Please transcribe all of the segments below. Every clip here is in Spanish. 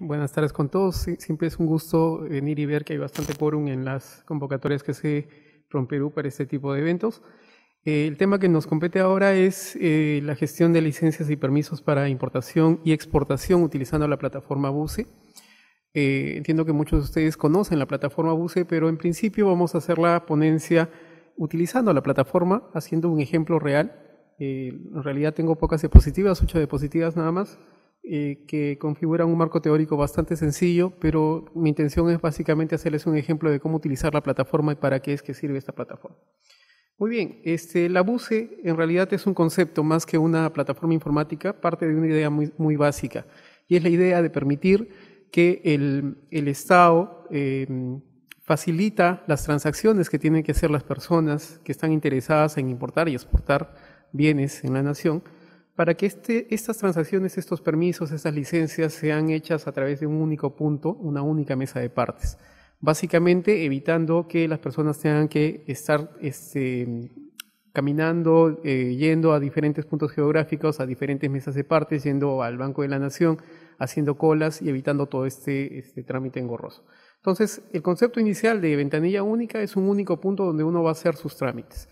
buenas tardes con todos. Siempre es un gusto venir y ver que hay bastante quórum en las convocatorias que se en para este tipo de eventos. Eh, el tema que nos compete ahora es eh, la gestión de licencias y permisos para importación y exportación utilizando la plataforma BUCE. Eh, entiendo que muchos de ustedes conocen la plataforma Buse, pero en principio vamos a hacer la ponencia utilizando la plataforma, haciendo un ejemplo real. en realidad tengo pocas diapositivas, ocho diapositivas nada más. Eh, que configura un marco teórico bastante sencillo, pero mi intención es básicamente hacerles un ejemplo de cómo utilizar la plataforma y para qué es que sirve esta plataforma. Muy bien, este, la BUSE en realidad es un concepto más que una plataforma informática, parte de una idea muy, básica, y es la idea de permitir que el, Estado em, facilita las transacciones que tienen que hacer las personas que están interesadas en importar y exportar bienes en la nación para que este, estas transacciones, estos permisos, estas licencias sean hechas a través de un único punto, una única mesa de partes. Básicamente evitando que las personas tengan que estar este, caminando, eh, yendo a diferentes puntos geográficos, a diferentes mesas de partes, yendo al Banco de la Nación, haciendo colas y evitando todo este, este trámite engorroso. Entonces, el concepto inicial de ventanilla única es un único punto donde uno va a hacer sus trámites.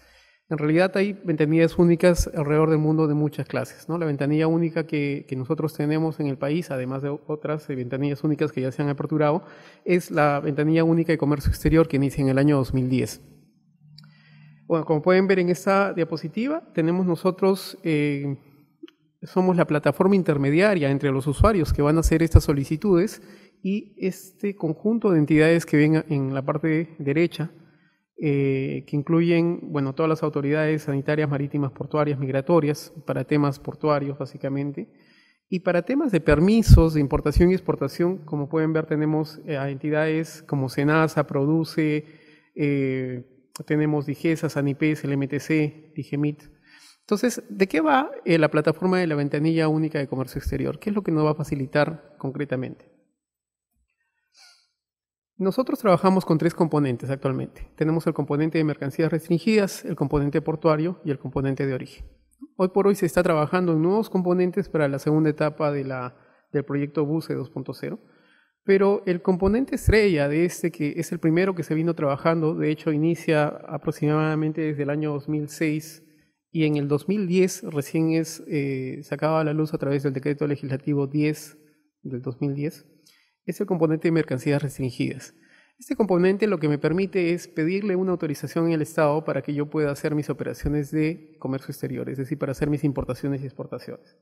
En realidad hay ventanillas únicas alrededor del mundo de muchas clases. La ventanilla única que, nosotros tenemos en el país, además de otras eh, ventanillas únicas que ya se han aperturado, es la ventanilla única de comercio exterior que inicia en el año 2010. Bueno, como pueden ver en esta diapositiva, tenemos nosotros, eh, somos la plataforma intermediaria entre los usuarios que van a hacer estas solicitudes y este conjunto de entidades que ven en la parte derecha eh, que incluyen bueno, todas las autoridades sanitarias, marítimas, portuarias, migratorias, para temas portuarios básicamente. Y para temas de permisos de importación y exportación, como pueden ver, tenemos eh, entidades como SENASA, Produce, eh, tenemos DIGESA, SANIPES, el MTC, DIGEMIT. Entonces, ¿de qué va la plataforma de la ventanilla única de comercio exterior? ¿Qué es lo que nos va a facilitar concretamente? Nosotros trabajamos con tres componentes actualmente. Tenemos el componente de mercancías restringidas, el componente portuario y el componente de origen. Hoy por hoy se está trabajando en nuevos componentes para la segunda etapa del proyecto BUCE 2.0, pero el componente estrella de este, que es el primero que se vino trabajando, de hecho inicia aproximadamente desde el año 2006 y en el 2010 recién es eh, a la luz a través del decreto legislativo 10 del 2010 es componente de mercancías restringidas. Este componente lo que me permite es pedirle una autorización en el Estado para que yo pueda hacer mis operaciones de comercio exterior, es decir, para hacer mis importaciones y exportaciones.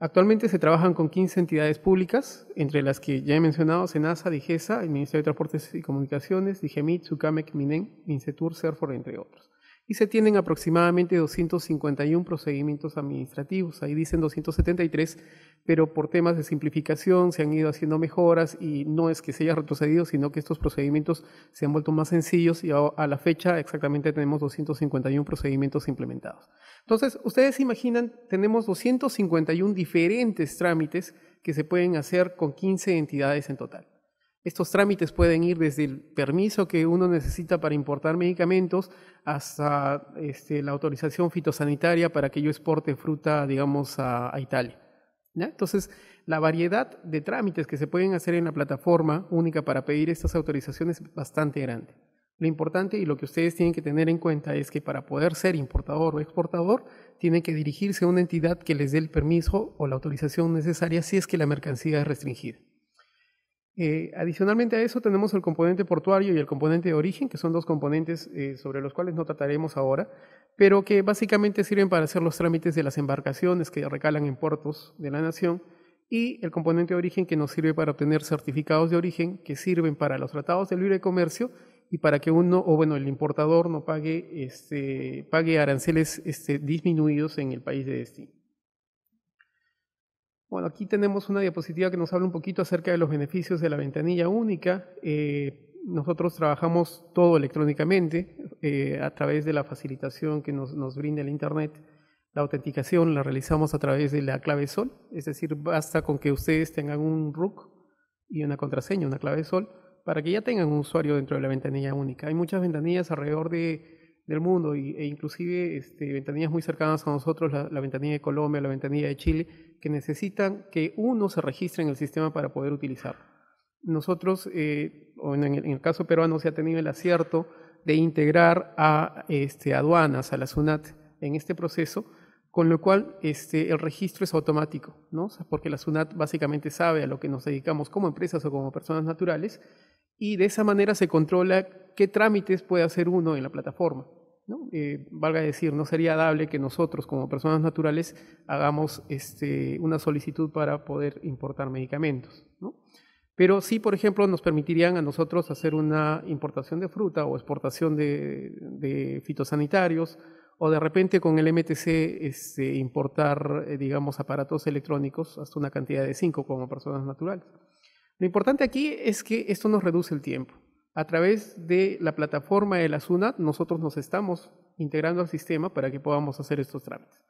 Actualmente se trabajan con 15 entidades públicas, entre las que ya he mencionado Senasa, Digesa, el Ministerio de Transportes y Comunicaciones, Digemit, Sucamec, Minen, Mincetur, Serfor, entre otros y se tienen aproximadamente 251 procedimientos administrativos. Ahí dicen 273, pero por temas de simplificación se han ido haciendo mejoras y no es que se haya retrocedido, sino que estos procedimientos se han vuelto más sencillos y a la fecha exactamente tenemos 251 procedimientos implementados. Entonces, ustedes imaginan, tenemos 251 diferentes trámites que se pueden hacer con 15 entidades en total. Estos trámites pueden ir desde el permiso que uno necesita para importar medicamentos hasta este, la autorización fitosanitaria para que yo exporte fruta, digamos, a, Italia. Entonces, la variedad de trámites que se pueden hacer en la plataforma única para pedir estas autorizaciones es bastante grande. Lo importante y lo que ustedes tienen que tener en cuenta es que para poder ser importador o exportador, tienen que dirigirse a una entidad que les dé el permiso o la autorización necesaria si es que la mercancía es restringida. Eh, adicionalmente a eso tenemos el componente portuario y el componente de origen, que son dos componentes eh, sobre los cuales no trataremos ahora, pero que básicamente sirven para hacer los trámites de las embarcaciones que recalan en puertos de la nación y el componente de origen que nos sirve para obtener certificados de origen que sirven para los tratados de libre comercio y para que uno o bueno el importador no pague este pague aranceles este, disminuidos en el país de destino. Bueno, aquí tenemos una diapositiva que nos habla un poquito acerca de los beneficios de la ventanilla única. Eh, nosotros trabajamos todo electrónicamente eh, a través de la facilitación que nos, nos brinda el Internet. La autenticación la realizamos a través de la clave sol, es decir, basta con que ustedes tengan un RUC y una contraseña, una clave sol, para que ya tengan un usuario dentro de la ventanilla única. Hay muchas ventanillas alrededor de del mundo e inclusive este, ventanillas muy cercanas a nosotros, la, ventanilla de Colombia, la ventanilla de Chile, que necesitan que uno se registre en el sistema para poder utilizar. Nosotros, eh, o en, el, en, el, caso peruano, se ha tenido el acierto de integrar a este, aduanas, a la SUNAT, en este proceso con lo cual este, el registro es automático, ¿no? porque la SUNAT básicamente sabe a lo que nos dedicamos como empresas o como personas naturales y de esa manera se controla qué trámites puede hacer uno en la plataforma. ¿no? Eh, valga decir, no sería dable que nosotros como personas naturales hagamos este, una solicitud para poder importar medicamentos. ¿no? Pero sí, por ejemplo, nos permitirían a nosotros hacer una importación de fruta o exportación de fitosanitarios o de repente con el MTC este, importar, eh, digamos, aparatos electrónicos hasta una cantidad de cinco como personas naturales. Lo importante aquí es que esto nos reduce el tiempo. A través de la plataforma de la SUNAT, nosotros nos estamos integrando al sistema para que podamos hacer estos trámites.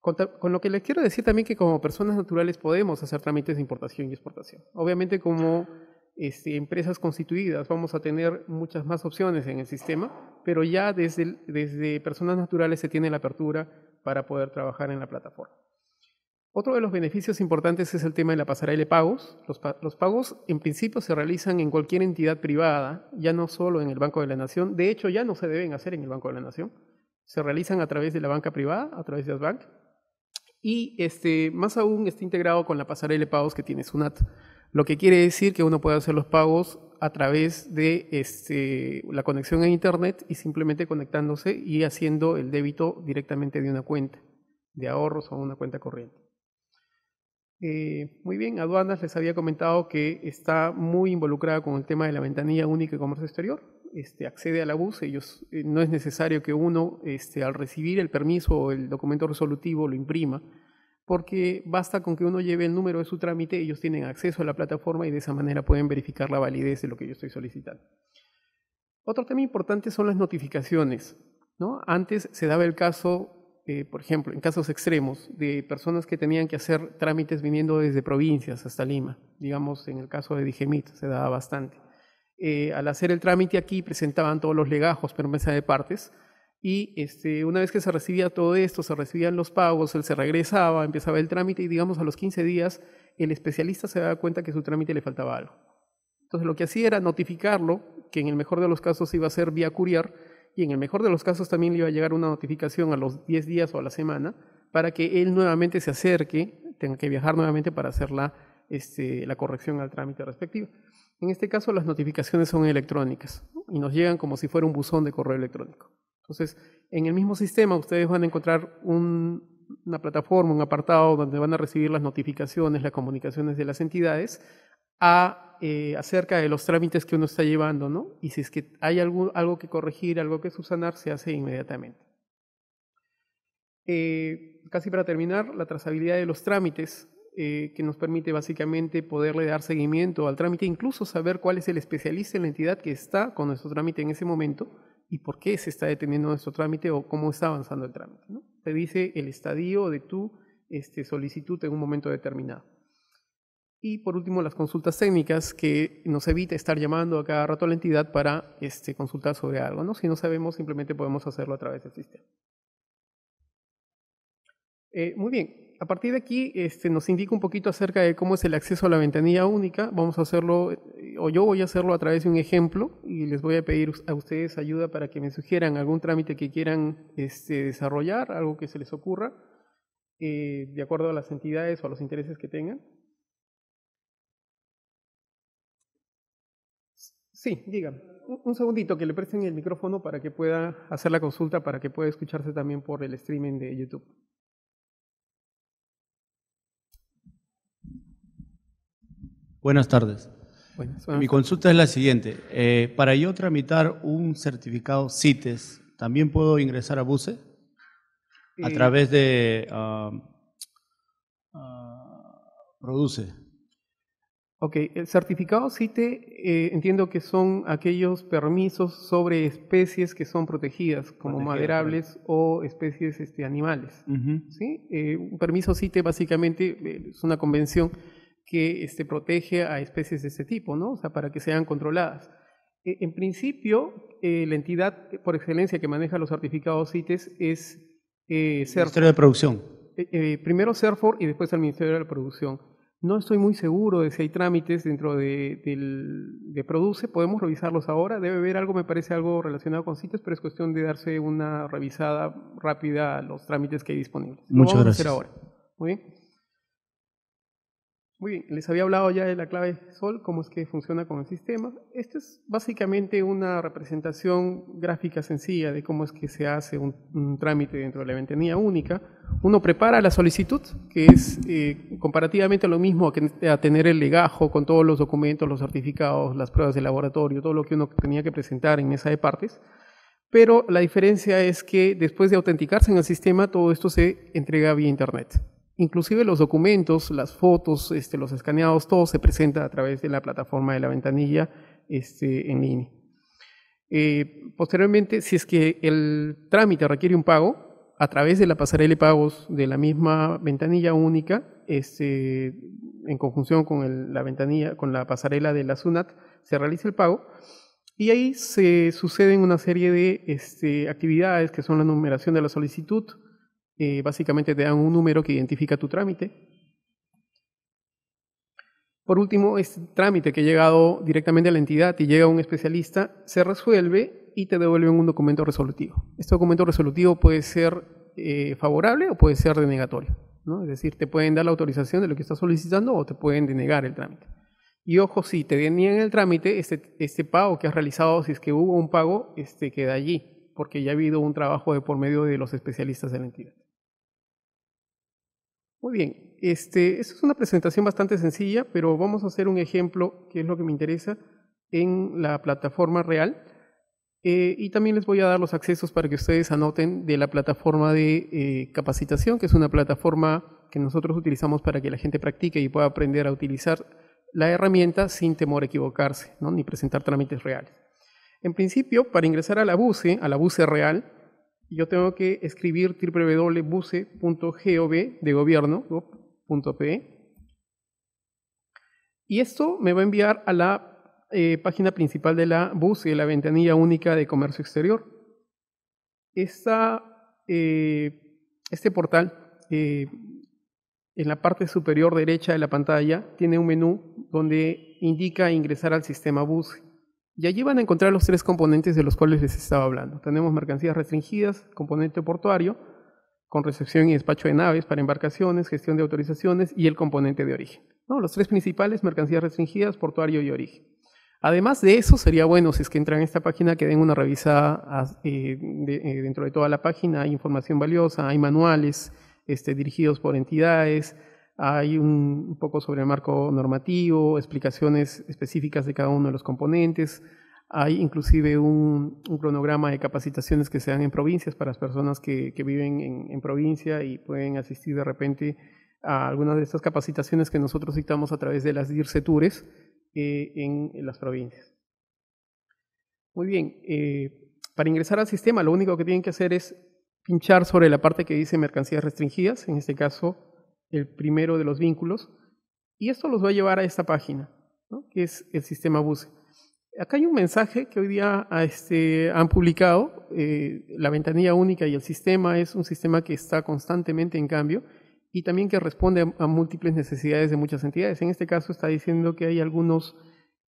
Con, con, lo que les quiero decir también que como personas naturales podemos hacer trámites de importación y exportación. Obviamente como este, empresas constituidas, vamos a tener muchas más opciones en el sistema, pero ya desde, desde personas naturales se tiene la apertura para poder trabajar en la plataforma. Otro de los beneficios importantes es el tema de la pasarela de pagos. Los, pagos en principio se realizan en cualquier entidad privada, ya no solo en el Banco de la Nación. De hecho, ya no se deben hacer en el Banco de la Nación. Se realizan a través de la banca privada, a través de Asbank. Y este, más aún está integrado con la pasarela de pagos que tiene SUNAT. Lo que quiere decir que uno puede hacer los pagos a través de este, la conexión a Internet y simplemente conectándose y haciendo el débito directamente de una cuenta de ahorros o una cuenta corriente. Eh, muy bien, aduanas les había comentado que está muy involucrada con el tema de la ventanilla única de comercio exterior. Este, accede a la BUS, ellos, eh, no es necesario que uno este, al recibir el permiso o el documento resolutivo lo imprima porque basta con que uno lleve el número de su trámite, ellos tienen acceso a la plataforma y de esa manera pueden verificar la validez de lo que yo estoy solicitando. Otro tema importante son las notificaciones. Antes se daba el caso, eh, por ejemplo, en casos extremos, de personas que tenían que hacer trámites viniendo desde provincias hasta Lima. Digamos, en el caso de Digemit se daba bastante. Eh, al hacer el trámite aquí presentaban todos los legajos por mesa de partes y este, una vez que se recibía todo esto, se recibían los pagos, él se regresaba, empezaba el trámite y digamos a los 15 días el especialista se daba cuenta que su trámite le faltaba algo. Entonces lo que hacía era notificarlo, que en el mejor de los casos iba a ser vía courier y en el mejor de los casos también le iba a llegar una notificación a los 10 días o a la semana para que él nuevamente se acerque, tenga que viajar nuevamente para hacer la, este, la corrección al trámite respectivo. En este caso las notificaciones son electrónicas y nos llegan como si fuera un buzón de correo electrónico. Entonces, en el mismo sistema ustedes van a encontrar una plataforma, un apartado donde van a recibir las notificaciones, las comunicaciones de las entidades eh, acerca de los trámites que uno está llevando, ¿no? Y si es que hay algo, que corregir, algo que subsanar, se hace inmediatamente. Eh, casi para terminar, la trazabilidad de los trámites, eh, que nos permite básicamente poderle dar seguimiento al trámite, incluso saber cuál es el especialista en la entidad que está con nuestro trámite en ese momento y por qué se está deteniendo nuestro trámite o cómo está avanzando el trámite. ¿no? Te dice el estadio de tu este, solicitud en un momento determinado. Y por último, las consultas técnicas, que nos evita estar llamando a cada rato a la entidad para este, consultar sobre algo. Si no sabemos, simplemente podemos hacerlo a través del sistema. Eh, muy bien, a partir de aquí este, nos indica un poquito acerca de cómo es el acceso a la ventanilla única. Vamos a hacerlo, eh, o yo voy a hacerlo a través de un ejemplo y les voy a pedir a ustedes ayuda para que me sugieran algún trámite que quieran este, desarrollar, algo que se les ocurra, eh, de acuerdo a las entidades o a los intereses que tengan. Sí, digan, Un segundito, que le presten el micrófono para que pueda hacer la consulta, para que pueda escucharse también por el streaming de YouTube. Buenas tardes. Mi consulta es la siguiente. Eh, para yo tramitar un certificado CITES, ¿también puedo ingresar a BUSE? A eh, través de um, ah, Produce. Ok, el certificado CITE eh, entiendo que son aquellos permisos sobre especies que son protegidas como maderables o especies este, animales. un permiso CITE básicamente es una convención que este, protege a especies de este tipo, ¿no? O sea, para que sean controladas. E, en principio, eh, la entidad por excelencia que maneja los certificados CITES es eh, Ministerio de Producción. Eh, eh, primero CERFOR y después el Ministerio de la Producción. No estoy muy seguro de si hay trámites dentro de, del, de Produce, podemos revisarlos ahora. Debe haber algo, me parece algo relacionado con CITES, pero es cuestión de darse una revisada rápida a los trámites que hay disponibles. Muchas gracias. ahora. Muy les había hablado ya de la clave Sol, cómo es que funciona con el sistema. Esta es básicamente una representación gráfica sencilla de cómo es que se hace un, trámite dentro de la ventanilla única. Uno prepara la solicitud, que es eh, comparativamente lo mismo que, tener el legajo con todos los documentos, los certificados, las pruebas de laboratorio, todo lo que uno tenía que presentar en mesa de partes. Pero la diferencia es que después de autenticarse en el sistema, todo esto se entrega vía Internet. Inclusive los documentos, las fotos, este, los escaneados, todo se presenta a través de la plataforma de la ventanilla este, en línea. Eh, posteriormente, si es que el trámite requiere un pago, a través de la pasarela de pagos de la misma ventanilla única, este, en conjunción con la ventanilla, con la pasarela de la SUNAT, se realiza el pago. Y ahí se suceden una serie de actividades que son la numeración de la solicitud, eh, básicamente te dan un número que identifica tu trámite. Por último, este trámite que ha llegado directamente a la entidad y llega a un especialista, se resuelve y te devuelven un documento resolutivo. Este documento resolutivo puede ser eh, favorable o puede ser denegatorio. Es decir, te pueden dar la autorización de lo que estás solicitando o te pueden denegar el trámite. Y ojo, si te deniegan el trámite, este, este pago que has realizado, si es que hubo un pago, este, queda allí, porque ya ha habido un trabajo de por medio de los especialistas de la entidad. Muy bien, este, es una presentación bastante sencilla, pero vamos a hacer un ejemplo, que es lo que me interesa, en la plataforma real. Eh, y también les voy a dar los accesos para que ustedes anoten de la plataforma de eh, capacitación, que es una plataforma que nosotros utilizamos para que la gente practique y pueda aprender a utilizar la herramienta sin temor a equivocarse, ni presentar trámites reales. En principio, para ingresar a la BUCE, a la BUCE real, yo tengo que escribir www.buse.gov.pe de gobierno.pe y esto me va a enviar a la eh, página principal de la BUSE, la ventanilla única de comercio exterior. Eh, este portal, eh, en la parte superior derecha de la pantalla, tiene un menú donde indica ingresar al sistema bus. Y allí van a encontrar los tres componentes de los cuales les estaba hablando. Tenemos mercancías restringidas, componente portuario, con recepción y despacho de naves para embarcaciones, gestión de autorizaciones y el componente de origen. ¿No? Los tres principales, mercancías restringidas, portuario y origen. Además de eso, sería bueno, si es que entran a esta página, que den una revisada eh, eh, dentro de toda la página. Hay información valiosa, hay manuales este, dirigidos por entidades, hay un, poco sobre el marco normativo, explicaciones específicas de cada uno de los componentes. Hay inclusive un, cronograma de capacitaciones que se dan en provincias para las personas que, que viven en, provincia y pueden asistir de repente a algunas de estas capacitaciones que nosotros dictamos a través de las DIRCETURES eh, en, las provincias. Muy bien, eh, para ingresar al sistema lo único que tienen que hacer es pinchar sobre la parte que dice mercancías restringidas, en este caso el primero de los vínculos, y esto los va a llevar a esta página, que es el sistema BUSE. Acá hay un mensaje que hoy día ah, este, han publicado, eh, la ventanilla única y el sistema es un sistema que está constantemente en cambio y también que responde a, múltiples necesidades de muchas entidades. En este caso está diciendo que hay algunos,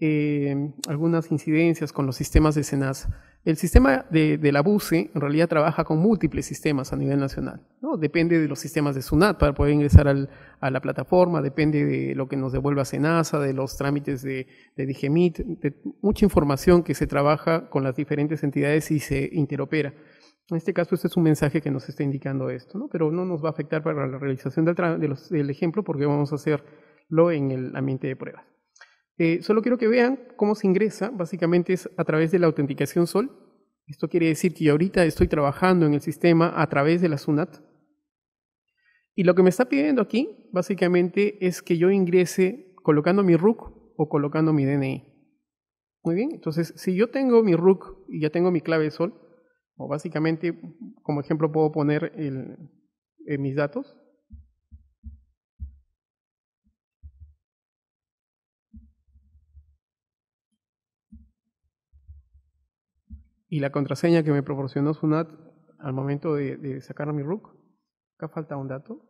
eh, algunas incidencias con los sistemas de SENASA el sistema de, la BUCE en realidad trabaja con múltiples sistemas a nivel nacional. Depende de los sistemas de SUNAT para poder ingresar a la plataforma, depende de lo que nos devuelva SENASA, de los trámites de, de de mucha información que se trabaja con las diferentes entidades y se interopera. En este caso, este es un mensaje que nos está indicando esto, pero no nos va a afectar para la realización del, del ejemplo porque vamos a hacerlo en el ambiente de pruebas. Eh, solo quiero que vean cómo se ingresa, básicamente es a través de la autenticación SOL. Esto quiere decir que yo ahorita estoy trabajando en el sistema a través de la SUNAT. Y lo que me está pidiendo aquí, básicamente, es que yo ingrese colocando mi RUC o colocando mi DNI. Muy bien, entonces, si yo tengo mi RUC y ya tengo mi clave SOL, o básicamente, como ejemplo, puedo poner eh, mis datos, y la contraseña que me proporcionó Sunat al momento de, de sacar mi RUC. Acá falta un dato.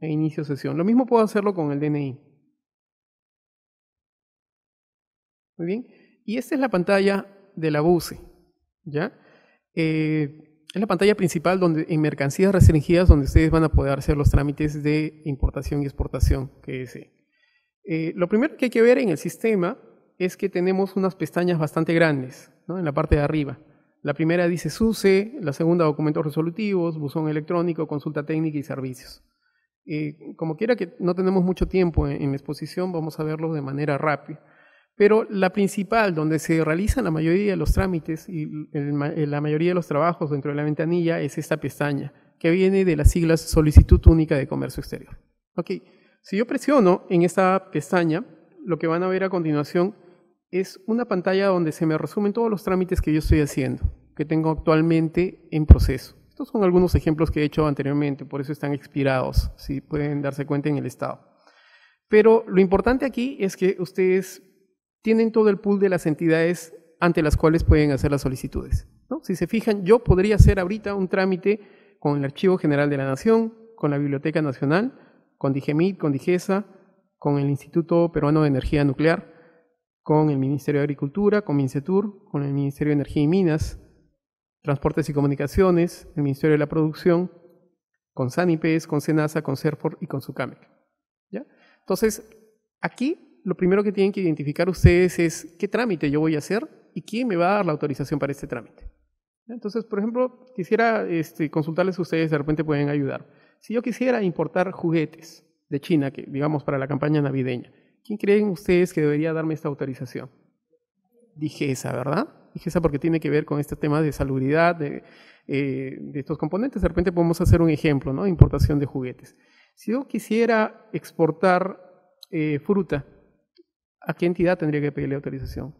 E inicio sesión. Lo mismo puedo hacerlo con el DNI. Muy bien. Y esta es la pantalla de la BUSE. ¿Ya? Eh, es la pantalla principal donde, en mercancías restringidas donde ustedes van a poder hacer los trámites de importación y exportación que es e. eh, lo primero que hay que ver en el sistema es que tenemos unas pestañas bastante grandes en la parte de arriba. La primera dice SUSE, la segunda documentos resolutivos, buzón electrónico, consulta técnica y servicios. Eh, como quiera que no tenemos mucho tiempo en, la exposición, vamos a verlo de manera rápida. Pero la principal, donde se realizan la mayoría de los trámites y eh, la mayoría de los trabajos dentro de la ventanilla, es esta pestaña, que viene de las siglas Solicitud Única de Comercio Exterior. Si yo presiono en esta pestaña, lo que van a ver a continuación es una pantalla donde se me resumen todos los trámites que yo estoy haciendo, que tengo actualmente en proceso. Estos son algunos ejemplos que he hecho anteriormente, por eso están expirados, si pueden darse cuenta en el estado. Pero lo importante aquí es que ustedes tienen todo el pool de las entidades ante las cuales pueden hacer las solicitudes. Si se fijan, yo podría hacer ahorita un trámite con el Archivo General de la Nación, con la Biblioteca Nacional, con DIGEMIT, con DIGESA, con el Instituto Peruano de Energía Nuclear, con el Ministerio de Agricultura, con MINCETUR, con el Ministerio de Energía y Minas, Transportes y Comunicaciones, el Ministerio de la Producción, con SANIPES, con SENASA, con CERFOR y con SUCAMEC. ¿ya? Entonces, aquí lo primero que tienen que identificar ustedes es qué trámite yo voy a hacer y quién me va a dar la autorización para este trámite. Entonces, por ejemplo, quisiera este, consultarles a ustedes, de repente pueden ayudar. Si yo quisiera importar juguetes de China, que digamos para la campaña navideña, ¿quién creen ustedes que debería darme esta autorización? Dije esa, ¿verdad? Dije esa porque tiene que ver con este tema de salubridad, de, eh, estos componentes. De repente podemos hacer un ejemplo, ¿no? Importación de juguetes. Si yo quisiera exportar eh, fruta, ¿a qué entidad tendría que pedirle autorización?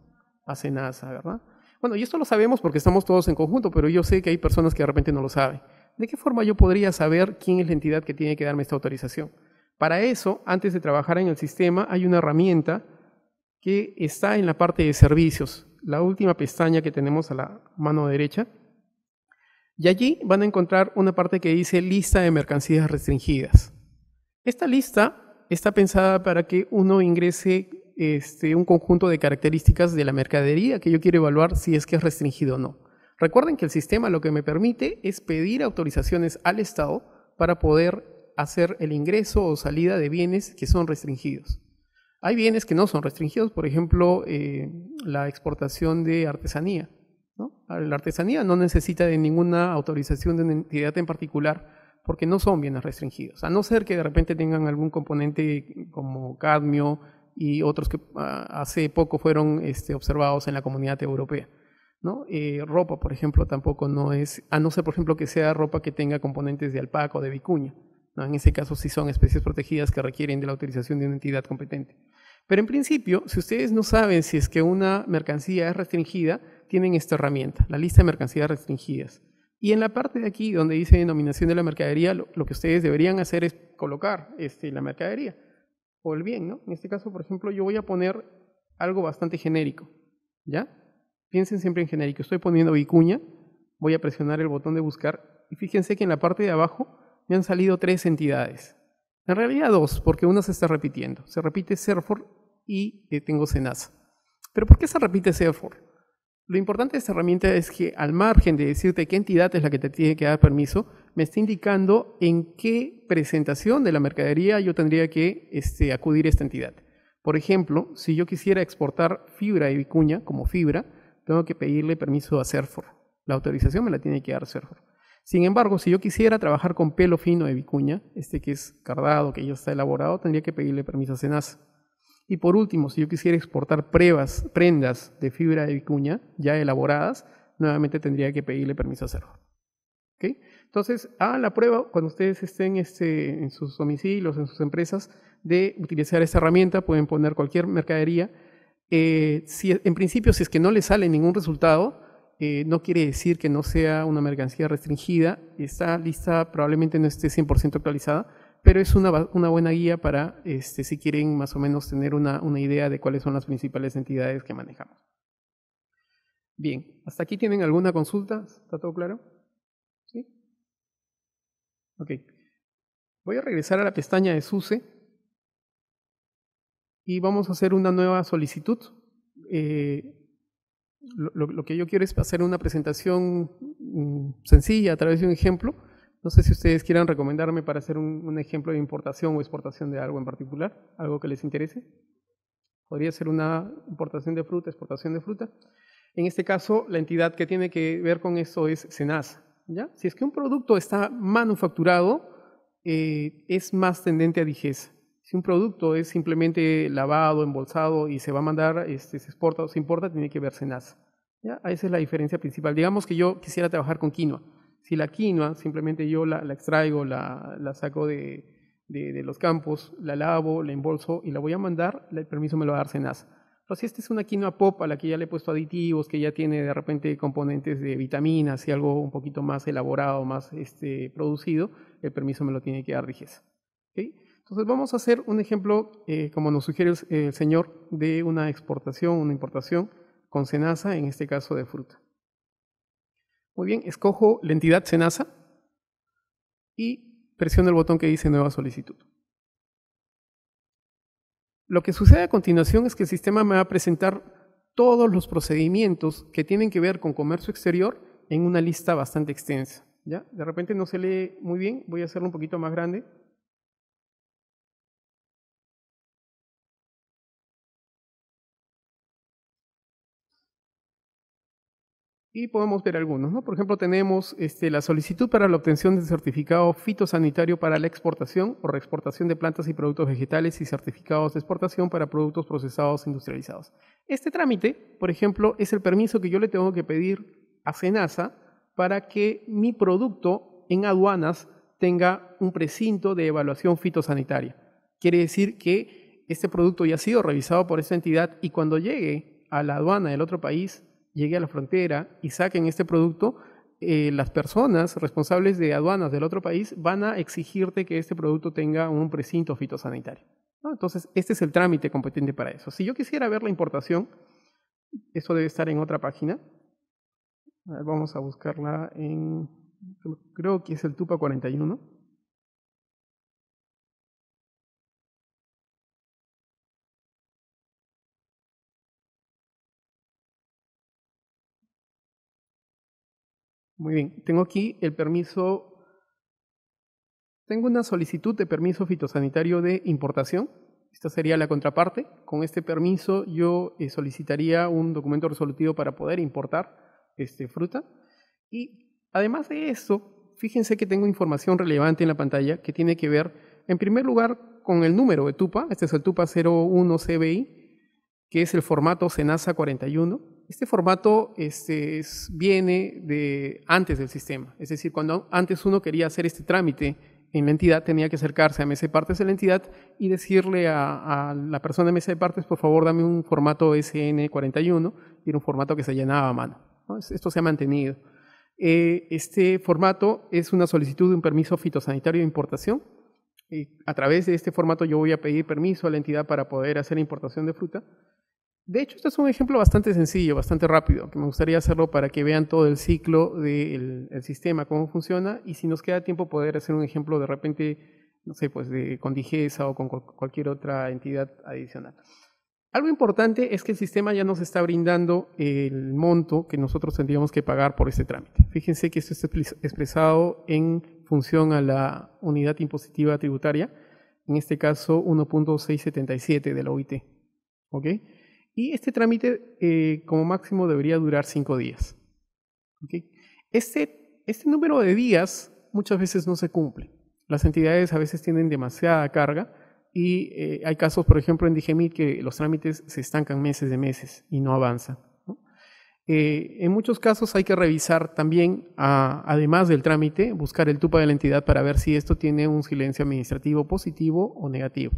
A Senasa, ¿verdad? Bueno, y esto lo sabemos porque estamos todos en conjunto, pero yo sé que hay personas que de repente no lo saben. ¿De qué forma yo podría saber quién es la entidad que tiene que darme esta autorización? Para eso, antes de trabajar en el sistema, hay una herramienta que está en la parte de servicios, la última pestaña que tenemos a la mano derecha. Y allí van a encontrar una parte que dice lista de mercancías restringidas. Esta lista está pensada para que uno ingrese este, un conjunto de características de la mercadería que yo quiero evaluar si es que es restringido o no. Recuerden que el sistema lo que me permite es pedir autorizaciones al Estado para poder hacer el ingreso o salida de bienes que son restringidos. Hay bienes que no son restringidos, por ejemplo, eh, la exportación de artesanía. La artesanía no necesita de ninguna autorización de una entidad en particular porque no son bienes restringidos, a no ser que de repente tengan algún componente como cadmio y otros que ah, hace poco fueron este, observados en la comunidad europea. ¿no? Eh, ropa, por ejemplo, tampoco no es, a no ser, por ejemplo, que sea ropa que tenga componentes de alpaca o de vicuña. En ese caso sí son especies protegidas que requieren de la utilización de una entidad competente. Pero en principio, si ustedes no saben si es que una mercancía es restringida, tienen esta herramienta, la lista de mercancías restringidas. Y en la parte de aquí donde dice denominación de la mercadería, lo, que ustedes deberían hacer es colocar este, la mercadería o el bien, ¿no? En este caso, por ejemplo, yo voy a poner algo bastante genérico, ¿ya? Piensen siempre en genérico. Estoy poniendo vicuña, voy a presionar el botón de buscar y fíjense que en la parte de abajo me han salido tres entidades. En realidad dos, porque una se está repitiendo. Se repite Serfor y eh, tengo Senasa. Pero ¿por qué se repite Serfor? Lo importante de esta herramienta es que al margen de decirte qué entidad es la que te tiene que dar permiso, me está indicando en qué presentación de la mercadería yo tendría que este, acudir a esta entidad. Por ejemplo, si yo quisiera exportar fibra de vicuña como fibra, tengo que pedirle permiso a Serfor. La autorización me la tiene que dar Serfor. Sin embargo, si yo quisiera trabajar con pelo fino de vicuña, este que es cardado, que ya está elaborado, tendría que pedirle permiso a Senasa. Y por último, si yo quisiera exportar pruebas, prendas de fibra de vicuña ya elaboradas, nuevamente tendría que pedirle permiso a hacerlo. ¿Okay? Entonces, hagan la prueba cuando ustedes estén este, en sus domicilios, en sus empresas, de utilizar esta herramienta. Pueden poner cualquier mercadería. Eh, si, en principio, si es que no les sale ningún resultado, eh, no quiere decir que no sea una mercancía restringida, está lista, probablemente no esté 100% actualizada, pero es una, buena guía para este, si quieren más o menos tener una, una idea de cuáles son las principales entidades que manejamos. Bien, ¿hasta aquí tienen alguna consulta? ¿Está todo claro? ¿Sí? Ok. Voy a regresar a la pestaña de SUSE y vamos a hacer una nueva solicitud. Eh, lo, que yo quiero es hacer una presentación mm, sencilla a través de un ejemplo. No sé si ustedes quieran recomendarme para hacer un, ejemplo de importación o exportación de algo en particular, algo que les interese. Podría ser una importación de fruta, exportación de fruta. En este caso, la entidad que tiene que ver con esto es SENAS. ¿ya? Si es que un producto está manufacturado, eh, es más tendente a digesa. Si un producto es simplemente lavado, embolsado y se va a mandar, este, se exporta o se importa, tiene que verse NASA. ¿ya? Esa es la diferencia principal. Digamos que yo quisiera trabajar con quinoa. Si la quinoa simplemente yo la, extraigo, la, saco de, los campos, la lavo, la embolso y la voy a mandar, el permiso me lo va a dar Senasa. Pero si esta es una quinoa pop a la que ya le he puesto aditivos, que ya tiene de repente componentes de vitaminas y algo un poquito más elaborado, más este, producido, el permiso me lo tiene que dar Digesa. Entonces vamos a hacer un ejemplo, eh, como nos sugiere el, señor, de una exportación, una importación con cenaza, en este caso de fruta. Muy bien, escojo la entidad cenaza y presiono el botón que dice nueva solicitud. Lo que sucede a continuación es que el sistema me va a presentar todos los procedimientos que tienen que ver con comercio exterior en una lista bastante extensa. ¿ya? De repente no se lee muy bien, voy a hacerlo un poquito más grande Y podemos ver algunos, ¿no? Por ejemplo, tenemos este, la solicitud para la obtención del certificado fitosanitario para la exportación o reexportación de plantas y productos vegetales y certificados de exportación para productos procesados industrializados. Este trámite, por ejemplo, es el permiso que yo le tengo que pedir a SENASA para que mi producto en aduanas tenga un precinto de evaluación fitosanitaria. Quiere decir que este producto ya ha sido revisado por esta entidad y cuando llegue a la aduana del otro país llegue a la frontera y saquen este producto, eh, las personas responsables de aduanas del otro país van a exigirte que este producto tenga un precinto fitosanitario. Entonces, este es el trámite competente para eso. Si yo quisiera ver la importación, eso debe estar en otra página. vamos a buscarla en, creo que es el Tupa 41. Muy bien, tengo aquí el permiso, tengo una solicitud de permiso fitosanitario de importación. Esta sería la contraparte. Con este permiso yo eh, solicitaría un documento resolutivo para poder importar este, fruta. Y además de esto, fíjense que tengo información relevante en la pantalla que tiene que ver, en primer lugar, con el número de TUPA. Este es el TUPA 01CBI, que es el formato SENASA 41 este formato este, viene de antes del sistema, es decir, cuando antes uno quería hacer este trámite en la entidad, tenía que acercarse a mesa de partes de la entidad y decirle a, la persona de mesa de partes, por favor, dame un formato SN41, y era un formato que se llenaba a mano. Esto se ha mantenido. Eh, este formato es una solicitud de un permiso fitosanitario de importación. Eh, a través de este formato yo voy a pedir permiso a la entidad para poder hacer importación de fruta de hecho, este es un ejemplo bastante sencillo, bastante rápido, que me gustaría hacerlo para que vean todo el ciclo del sistema, cómo funciona, y si nos queda tiempo poder hacer un ejemplo de repente, no sé, pues con Digesa o con cualquier otra entidad adicional. Algo importante es que el sistema ya nos está brindando el monto que nosotros tendríamos que pagar por este trámite. Fíjense que esto está expresado en función a la unidad impositiva tributaria, en este caso 1.677 de la OIT. ¿ok?, y este trámite eh, como máximo debería durar cinco días. Este, este, número de días muchas veces no se cumple. Las entidades a veces tienen demasiada carga y eh, hay casos, por ejemplo, en Digemit que los trámites se estancan meses de meses y no avanzan. Eh, en muchos casos hay que revisar también, además del trámite, buscar el TUPA de la entidad para ver si esto tiene un silencio administrativo positivo o negativo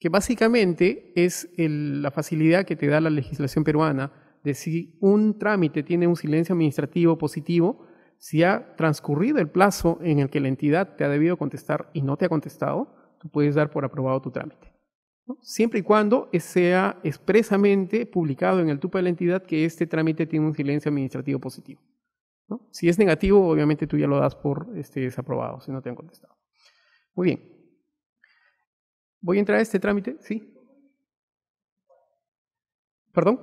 que básicamente es la facilidad que te da la legislación peruana de si un trámite tiene un silencio administrativo positivo, si ha transcurrido el plazo en el que la entidad te ha debido contestar y no te ha contestado, tú puedes dar por aprobado tu trámite. Siempre y cuando sea expresamente publicado en el tupa de la entidad que este trámite tiene un silencio administrativo positivo. Si es negativo, obviamente tú ya lo das por este, desaprobado, si no te han contestado. Muy bien. ¿Voy a entrar a este trámite? Sí. ¿Perdón?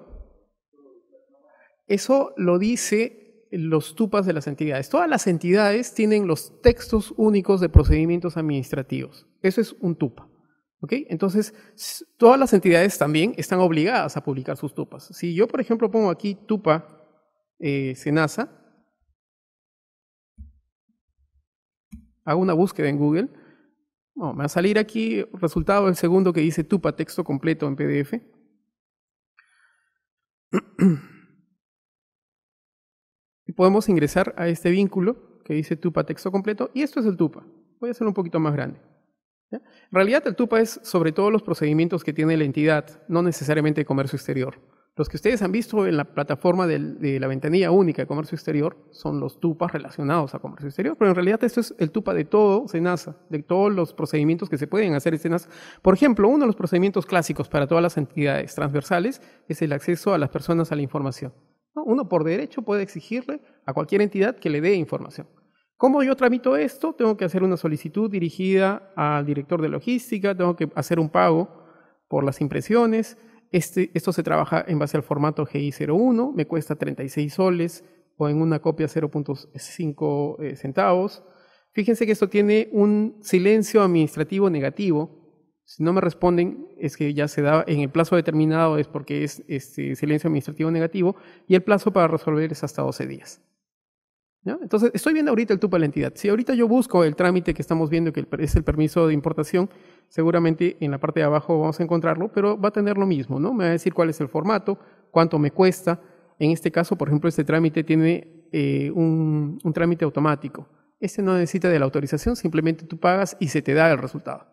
Eso lo dice los tupas de las entidades. Todas las entidades tienen los textos únicos de procedimientos administrativos. Eso es un tupa. ¿ok? Entonces, todas las entidades también están obligadas a publicar sus tupas. Si yo, por ejemplo, pongo aquí tupa eh, Senasa, hago una búsqueda en Google, me va a salir aquí el resultado del segundo que dice tupa texto completo en PDF. Y podemos ingresar a este vínculo que dice tupa texto completo y esto es el tupa. Voy a hacerlo un poquito más grande. En realidad el tupa es sobre todos los procedimientos que tiene la entidad, no necesariamente comercio exterior. Los que ustedes han visto en la plataforma de la ventanilla única de comercio exterior son los tupas relacionados a comercio exterior, pero en realidad esto es el tupa de todo SENASA, de todos los procedimientos que se pueden hacer en SENASA. Por ejemplo, uno de los procedimientos clásicos para todas las entidades transversales es el acceso a las personas a la información. Uno por derecho puede exigirle a cualquier entidad que le dé información. ¿Cómo yo tramito esto? Tengo que hacer una solicitud dirigida al director de logística, tengo que hacer un pago por las impresiones, este, esto se trabaja en base al formato GI01, me cuesta 36 soles o en una copia 0.5 eh, centavos. Fíjense que esto tiene un silencio administrativo negativo. Si no me responden, es que ya se da en el plazo determinado, es porque es este, silencio administrativo negativo, y el plazo para resolver es hasta 12 días. Entonces, estoy viendo ahorita el tupa la entidad. Si ahorita yo busco el trámite que estamos viendo, que es el permiso de importación, seguramente en la parte de abajo vamos a encontrarlo, pero va a tener lo mismo, ¿no? Me va a decir cuál es el formato, cuánto me cuesta. En este caso, por ejemplo, este trámite tiene eh, un, un trámite automático. Este no necesita de la autorización, simplemente tú pagas y se te da el resultado.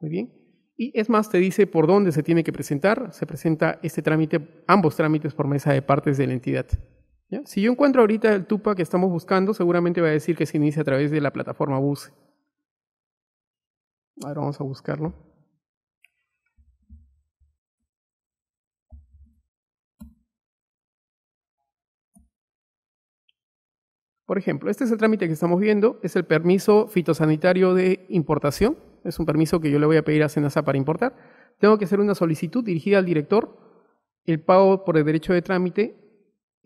Muy bien. Y es más, te dice por dónde se tiene que presentar. Se presenta este trámite, ambos trámites por mesa de partes de la entidad. Si yo encuentro ahorita el TUPA que estamos buscando, seguramente va a decir que se inicia a través de la plataforma BUSE. Ahora vamos a buscarlo. Por ejemplo, este es el trámite que estamos viendo, es el permiso fitosanitario de importación, es un permiso que yo le voy a pedir a Senasa para importar. Tengo que hacer una solicitud dirigida al director, el pago por el derecho de trámite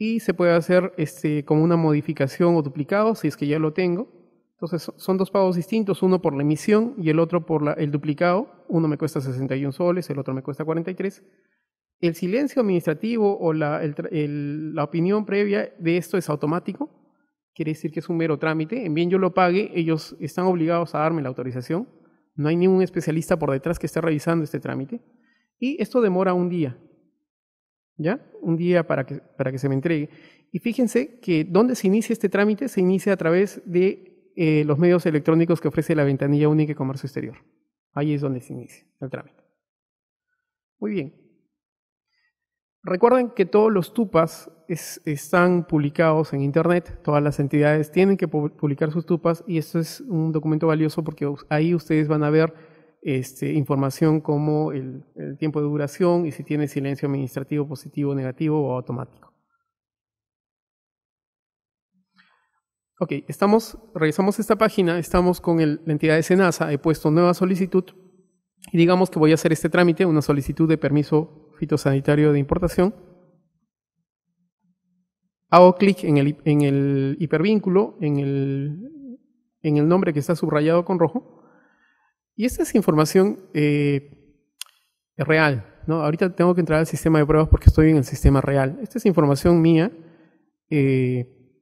y se puede hacer este, como una modificación o duplicado si es que ya lo tengo. Entonces son dos pagos distintos, uno por la emisión y el otro por el duplicado. Uno me cuesta 61 soles, el otro me cuesta 43. El silencio administrativo o la, la opinión previa de esto es automático, quiere decir que es un mero trámite. En bien yo lo pague, ellos están obligados a darme la autorización. No hay ningún especialista por detrás que esté revisando este trámite. Y esto demora un día. ¿ya? Un día para que, para que se me entregue. Y fíjense que donde se inicia este trámite se inicia a través de eh, los medios electrónicos que ofrece la ventanilla única de comercio exterior. Ahí es donde se inicia el trámite. Muy bien. Recuerden que todos los tupas están publicados en Internet, todas las entidades tienen que publicar sus tupas y esto es un documento valioso porque ahí ustedes van a ver este, información como el, tiempo de duración y si tiene silencio administrativo positivo, negativo o automático. Ok, estamos, a esta página, estamos con la entidad de SENASA, he puesto nueva solicitud y digamos que voy a hacer este trámite, una solicitud de permiso fitosanitario de importación. Hago clic en el, en el hipervínculo, en el nombre que está subrayado con rojo y esta es información eh, real. ¿no? Ahorita tengo que entrar al sistema de pruebas porque estoy en el sistema real. Esta es información mía eh,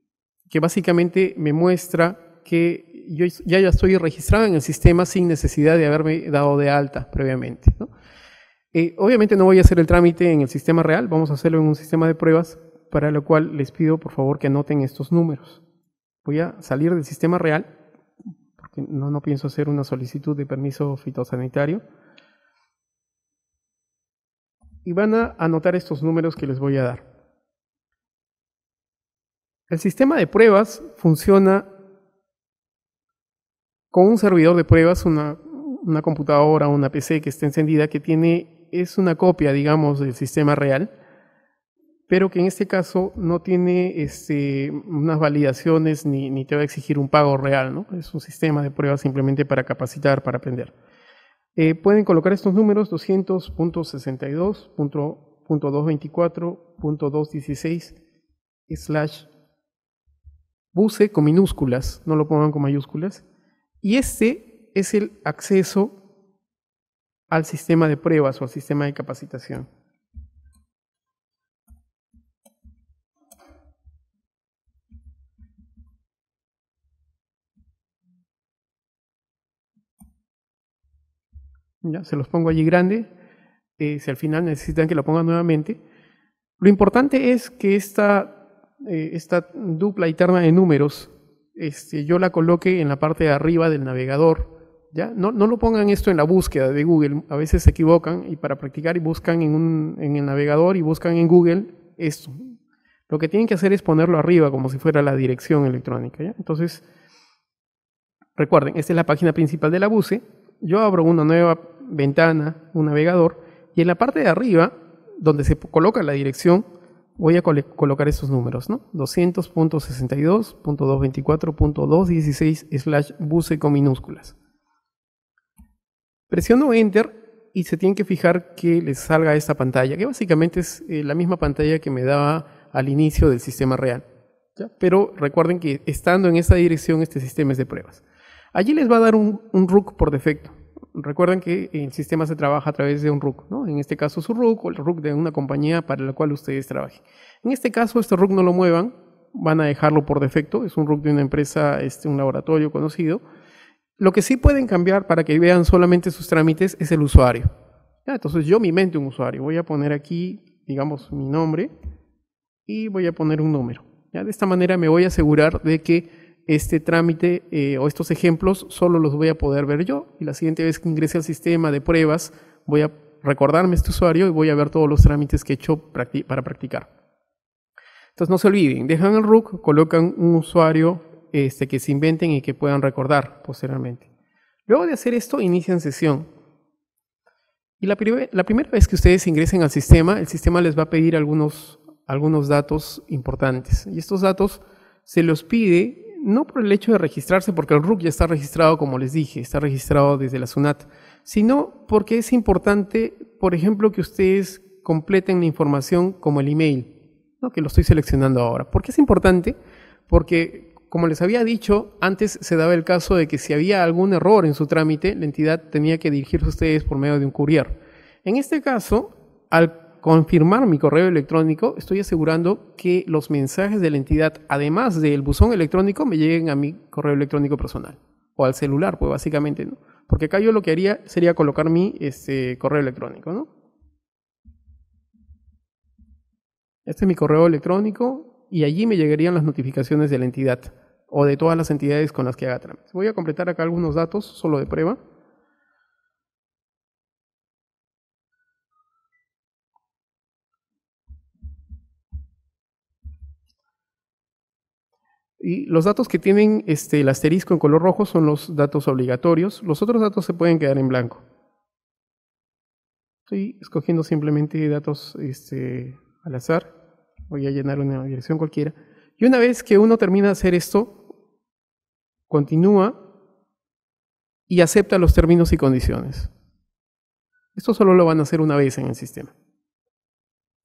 que básicamente me muestra que yo ya, ya estoy registrado en el sistema sin necesidad de haberme dado de alta previamente. Eh, obviamente no voy a hacer el trámite en el sistema real, vamos a hacerlo en un sistema de pruebas, para lo cual les pido por favor que anoten estos números. Voy a salir del sistema real no, no pienso hacer una solicitud de permiso fitosanitario. Y van a anotar estos números que les voy a dar. El sistema de pruebas funciona con un servidor de pruebas, una, una computadora, una PC que está encendida, que tiene, es una copia, digamos, del sistema real pero que en este caso no tiene este, unas validaciones ni, te va a exigir un pago real, ¿no? Es un sistema de pruebas simplemente para capacitar, para aprender. Eh, pueden colocar estos números 200.62.224.216 slash buce con minúsculas, no lo pongan con mayúsculas. Y este es el acceso al sistema de pruebas o al sistema de capacitación. se los pongo allí grande, eh, si al final necesitan que lo pongan nuevamente. Lo importante es que esta, eh, esta dupla interna de números este, yo la coloque en la parte de arriba del navegador. ¿Ya? No, no, lo pongan esto en la búsqueda de Google, a veces se equivocan y para practicar y buscan en, un, en el navegador y buscan en Google esto. Lo que tienen que hacer es ponerlo arriba como si fuera la dirección electrónica. ¿ya? Entonces, recuerden, esta es la página principal de la BUCE yo abro una nueva ventana, un navegador, y en la parte de arriba, donde se coloca la dirección, voy a colocar estos números, ¿no? 200.62.224.216 slash buce con minúsculas. Presiono Enter y se tiene que fijar que les salga esta pantalla, que básicamente es eh, la misma pantalla que me daba al inicio del sistema real. Pero recuerden que estando en esa dirección este sistema es de pruebas. Allí les va a dar un, un RUC por defecto. Recuerden que el sistema se trabaja a través de un RUC, ¿no? En este caso su RUC o el RUC de una compañía para la cual ustedes trabajen. En este caso, este RUC no lo muevan, van a dejarlo por defecto, es un RUC de una empresa, este, un laboratorio conocido. Lo que sí pueden cambiar para que vean solamente sus trámites es el usuario. Ah, entonces yo mi mente un usuario, voy a poner aquí, digamos, mi nombre y voy a poner un número. ¿Ya? De esta manera me voy a asegurar de que este trámite eh, o estos ejemplos solo los voy a poder ver yo y la siguiente vez que ingrese al sistema de pruebas voy a recordarme este usuario y voy a ver todos los trámites que he hecho para practicar. Entonces no se olviden, dejan el RUC, colocan un usuario este, que se inventen y que puedan recordar posteriormente. Luego de hacer esto, inician sesión. Y la, la primera vez que ustedes ingresen al sistema, el sistema les va a pedir algunos, algunos datos importantes. Y estos datos se los pide no por el hecho de registrarse, porque el RUC ya está registrado, como les dije, está registrado desde la SUNAT, sino porque es importante, por ejemplo, que ustedes completen la información como el email, que lo estoy seleccionando ahora. ¿Por qué es importante? Porque, como les había dicho, antes se daba el caso de que si había algún error en su trámite, la entidad tenía que dirigirse a ustedes por medio de un courier. En este caso, al confirmar mi correo electrónico, estoy asegurando que los mensajes de la entidad, además del buzón electrónico, me lleguen a mi correo electrónico personal o al celular, pues básicamente, ¿no? Porque acá yo lo que haría sería colocar mi este, correo electrónico, Este es mi correo electrónico y allí me llegarían las notificaciones de la entidad o de todas las entidades con las que haga trámites. Voy a completar acá algunos datos solo de prueba. Y los datos que tienen este, el asterisco en color rojo son los datos obligatorios. Los otros datos se pueden quedar en blanco. Estoy escogiendo simplemente datos este, al azar. Voy a llenar una dirección cualquiera. Y una vez que uno termina de hacer esto, continúa y acepta los términos y condiciones. Esto solo lo van a hacer una vez en el sistema.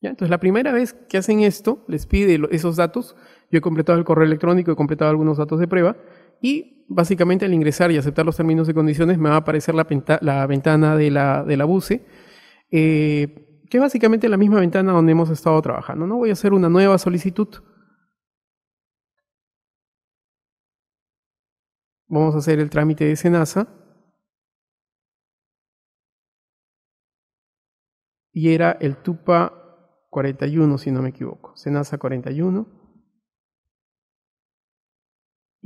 ¿Ya? Entonces, la primera vez que hacen esto, les pide esos datos yo he completado el correo electrónico, he completado algunos datos de prueba y básicamente al ingresar y aceptar los términos y condiciones me va a aparecer la, ventana de la, de la BUCE, eh, que es básicamente la misma ventana donde hemos estado trabajando. No voy a hacer una nueva solicitud. Vamos a hacer el trámite de SENASA. Y era el TUPA 41, si no me equivoco. SENASA 41.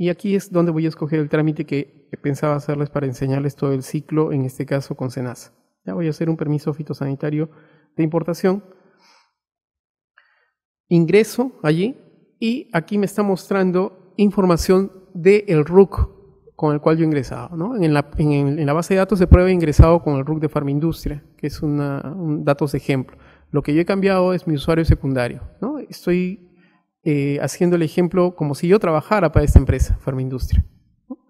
Y aquí es donde voy a escoger el trámite que pensaba hacerles para enseñarles todo el ciclo, en este caso con SENASA. Ya voy a hacer un permiso fitosanitario de importación. Ingreso allí y aquí me está mostrando información del RUC con el cual yo he ingresado. ¿no? En, la, base de datos de prueba he ingresado con el RUC de Industria, que es un datos de ejemplo. Lo que yo he cambiado es mi usuario secundario. ¿no? Estoy eh, haciendo el ejemplo como si yo trabajara para esta empresa, Farmaindustria. Industria.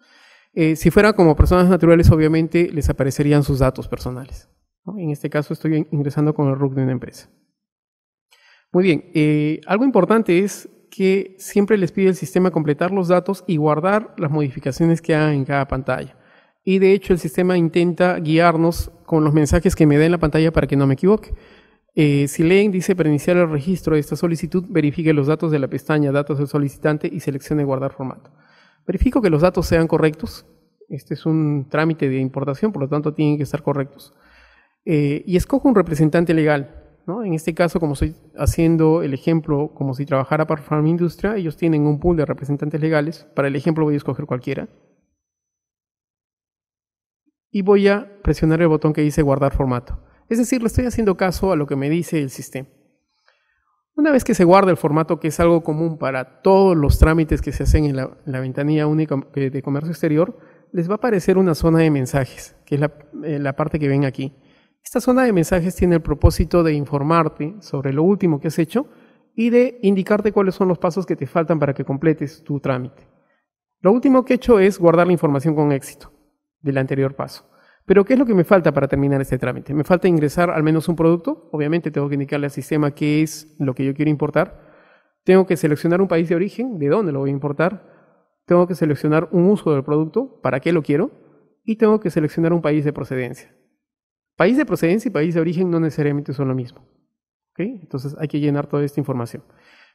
Eh, si fuera como personas naturales, obviamente les aparecerían sus datos personales. En este caso estoy ingresando con el RUC de una empresa. Muy bien, eh, algo importante es que siempre les pide el sistema completar los datos y guardar las modificaciones que hagan en cada pantalla. Y de hecho el sistema intenta guiarnos con los mensajes que me da en la pantalla para que no me equivoque. Eh, si leen, dice para iniciar el registro de esta solicitud, verifique los datos de la pestaña Datos del solicitante y seleccione guardar formato. Verifico que los datos sean correctos. Este es un trámite de importación, por lo tanto tienen que estar correctos. Eh, y escojo un representante legal. En este caso, como estoy haciendo el ejemplo, como si trabajara para Farm Industria, ellos tienen un pool de representantes legales. Para el ejemplo voy a escoger cualquiera. Y voy a presionar el botón que dice guardar formato. Es decir, le estoy haciendo caso a lo que me dice el sistema. Una vez que se guarda el formato, que es algo común para todos los trámites que se hacen en la, ventanilla única de comercio exterior, les va a aparecer una zona de mensajes, que es eh, la parte que ven aquí. Esta zona de mensajes tiene el propósito de informarte sobre lo último que has hecho y de indicarte cuáles son los pasos que te faltan para que completes tu trámite. Lo último que he hecho es guardar la información con éxito del anterior paso. Pero ¿qué es lo que me falta para terminar este trámite? Me falta ingresar al menos un producto. Obviamente tengo que indicarle al sistema qué es lo que yo quiero importar. Tengo que seleccionar un país de origen, de dónde lo voy a importar. Tengo que seleccionar un uso del producto, para qué lo quiero. Y tengo que seleccionar un país de procedencia. País de procedencia y país de origen no necesariamente son lo mismo. Entonces hay que llenar toda esta información.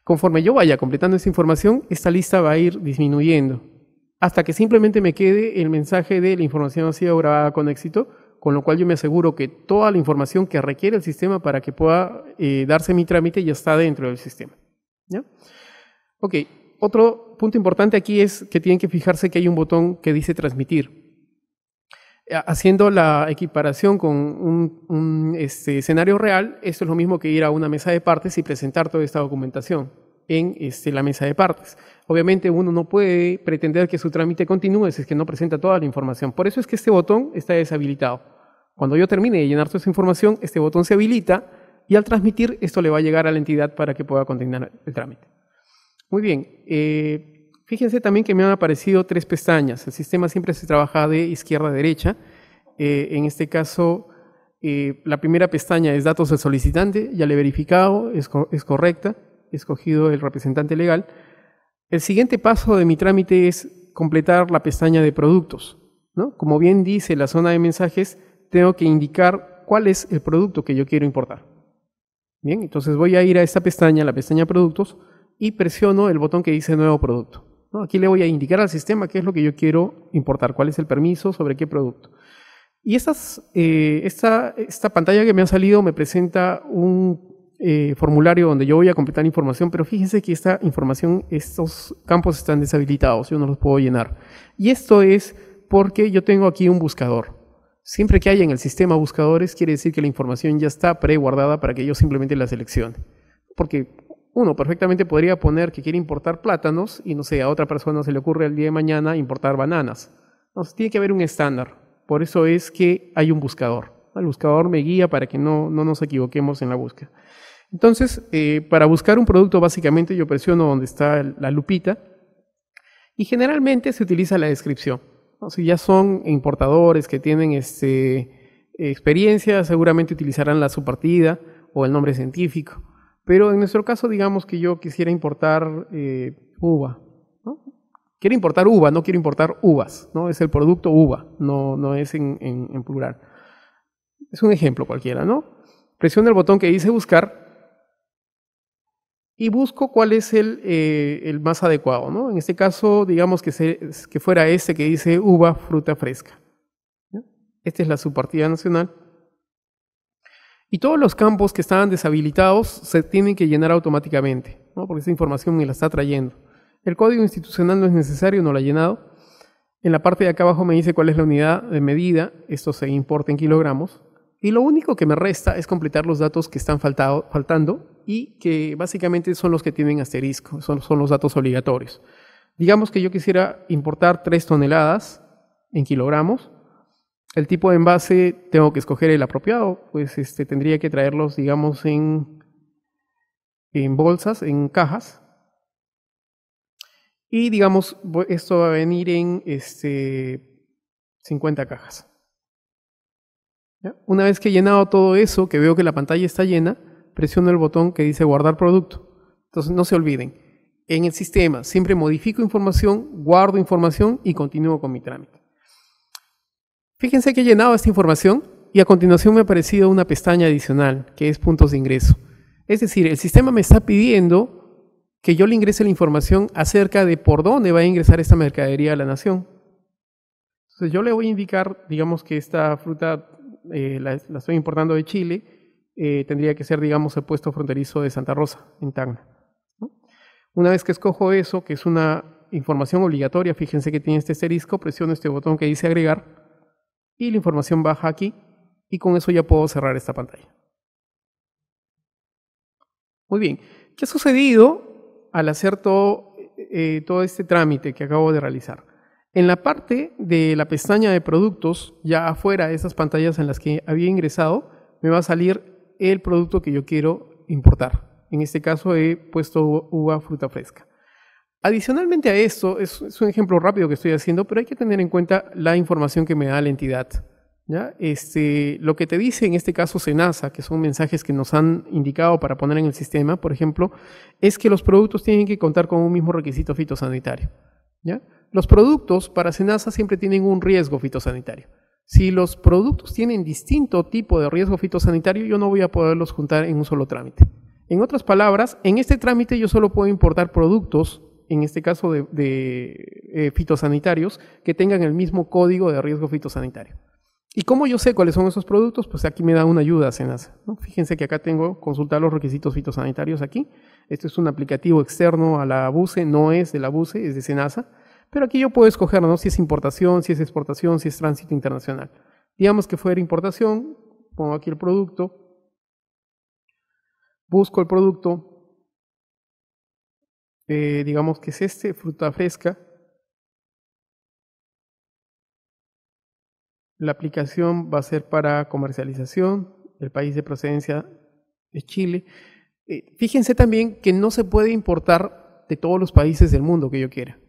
Conforme yo vaya completando esta información, esta lista va a ir disminuyendo hasta que simplemente me quede el mensaje de la información ha sido grabada con éxito, con lo cual yo me aseguro que toda la información que requiere el sistema para que pueda eh, darse mi trámite ya está dentro del sistema. ¿ya? otro punto importante aquí es que tienen que fijarse que hay un botón que dice transmitir. Eh, haciendo la equiparación con un, este, escenario real, esto es lo mismo que ir a una mesa de partes y presentar toda esta documentación en este, la mesa de partes. Obviamente uno no puede pretender que su trámite continúe si es que no presenta toda la información. Por eso es que este botón está deshabilitado. Cuando yo termine de llenar toda esa información, este botón se habilita y al transmitir esto le va a llegar a la entidad para que pueda continuar el trámite. Muy bien, eh, fíjense también que me han aparecido tres pestañas. El sistema siempre se trabaja de izquierda a derecha. Eh, en este caso, eh, la primera pestaña es datos del solicitante, ya le he verificado, es, es correcta, he escogido el representante legal. El siguiente paso de mi trámite es completar la pestaña de productos. ¿no? Como bien dice la zona de mensajes, tengo que indicar cuál es el producto que yo quiero importar. Bien, entonces voy a ir a esta pestaña, la pestaña productos, y presiono el botón que dice nuevo producto. Aquí le voy a indicar al sistema qué es lo que yo quiero importar, cuál es el permiso, sobre qué producto. Y eh, esta, esta pantalla que me ha salido me presenta un eh, formulario donde yo voy a completar información, pero fíjense que esta información, estos campos están deshabilitados, yo no los puedo llenar. Y esto es porque yo tengo aquí un buscador. Siempre que haya en el sistema buscadores, quiere decir que la información ya está preguardada para que yo simplemente la seleccione. Porque uno perfectamente podría poner que quiere importar plátanos y no sé, a otra persona se le ocurre el día de mañana importar bananas. tiene que haber un estándar. Por eso es que hay un buscador. El buscador me guía para que no nos equivoquemos en la búsqueda. Entonces, eh, para buscar un producto, básicamente yo presiono donde está la lupita y generalmente se utiliza la descripción. si ya son importadores que tienen este, experiencia, seguramente utilizarán la subpartida o el nombre científico. Pero en nuestro caso, digamos que yo quisiera importar eh, uva. Quiero importar uva, no quiero importar uvas. ¿no? Es el producto uva, no, no es en, en plural. Es un ejemplo cualquiera, ¿no? Presiona el botón que dice buscar y busco cuál es el, eh, el más adecuado. ¿no? En este caso, digamos que, se, que fuera este que dice uva, fruta fresca. Esta es la subpartida nacional. Y todos los campos que estaban deshabilitados se tienen que llenar automáticamente, ¿no? porque esa información me la está trayendo. El código institucional no es necesario, no lo ha llenado. En la parte de acá abajo me dice cuál es la unidad de medida, esto se importa en kilogramos. Y lo único que me resta es completar los datos que están faltado, faltando y que básicamente son los que tienen asterisco, son, los datos obligatorios. Digamos que yo quisiera importar 3 toneladas en kilogramos. El tipo de envase tengo que escoger el apropiado, pues este, tendría que traerlos, digamos, en, en bolsas, en cajas. Y digamos, esto va a venir en este, 50 cajas. Una vez que he llenado todo eso, que veo que la pantalla está llena, presiono el botón que dice guardar producto. Entonces no se olviden, en el sistema siempre modifico información, guardo información y continúo con mi trámite. Fíjense que he llenado esta información y a continuación me ha aparecido una pestaña adicional que es puntos de ingreso. Es decir, el sistema me está pidiendo que yo le ingrese la información acerca de por dónde va a ingresar esta mercadería a la nación. Entonces yo le voy a indicar, digamos que esta fruta eh, la, estoy importando de Chile, eh, tendría que ser, digamos, el puesto fronterizo de Santa Rosa, en Tacna. Una vez que escojo eso, que es una información obligatoria, fíjense que tiene este asterisco, presiono este botón que dice agregar y la información baja aquí y con eso ya puedo cerrar esta pantalla. Muy bien, ¿qué ha sucedido al hacer todo, eh, eh, todo este trámite que acabo de realizar? En la parte de la pestaña de productos, ya afuera de esas pantallas en las que había ingresado, me va a salir el producto que yo quiero importar. En este caso he puesto uva, fruta fresca. Adicionalmente a esto, es, un ejemplo rápido que estoy haciendo, pero hay que tener en cuenta la información que me da la entidad. ¿ya? Este, lo que te dice en este caso SENASA, que son mensajes que nos han indicado para poner en el sistema, por ejemplo, es que los productos tienen que contar con un mismo requisito fitosanitario. ¿ya? Los productos para SENASA siempre tienen un riesgo fitosanitario. Si los productos tienen distinto tipo de riesgo fitosanitario, yo no voy a poderlos juntar en un solo trámite. En otras palabras, en este trámite yo solo puedo importar productos, en este caso de, eh, fitosanitarios, que tengan el mismo código de riesgo fitosanitario. ¿Y cómo yo sé cuáles son esos productos? Pues aquí me da una ayuda Senasa. Fíjense que acá tengo consultar los requisitos fitosanitarios aquí. Esto es un aplicativo externo a la BUSE, no es de la BUSE, es de Senasa. Pero aquí yo puedo escoger, ¿no? Si es importación, si es exportación, si es tránsito internacional. Digamos que fuera importación, pongo aquí el producto, busco el producto, eh, digamos que es este, fruta fresca. La aplicación va a ser para comercialización, el país de procedencia es Chile. Eh, fíjense también que no se puede importar de todos los países del mundo que yo quiera.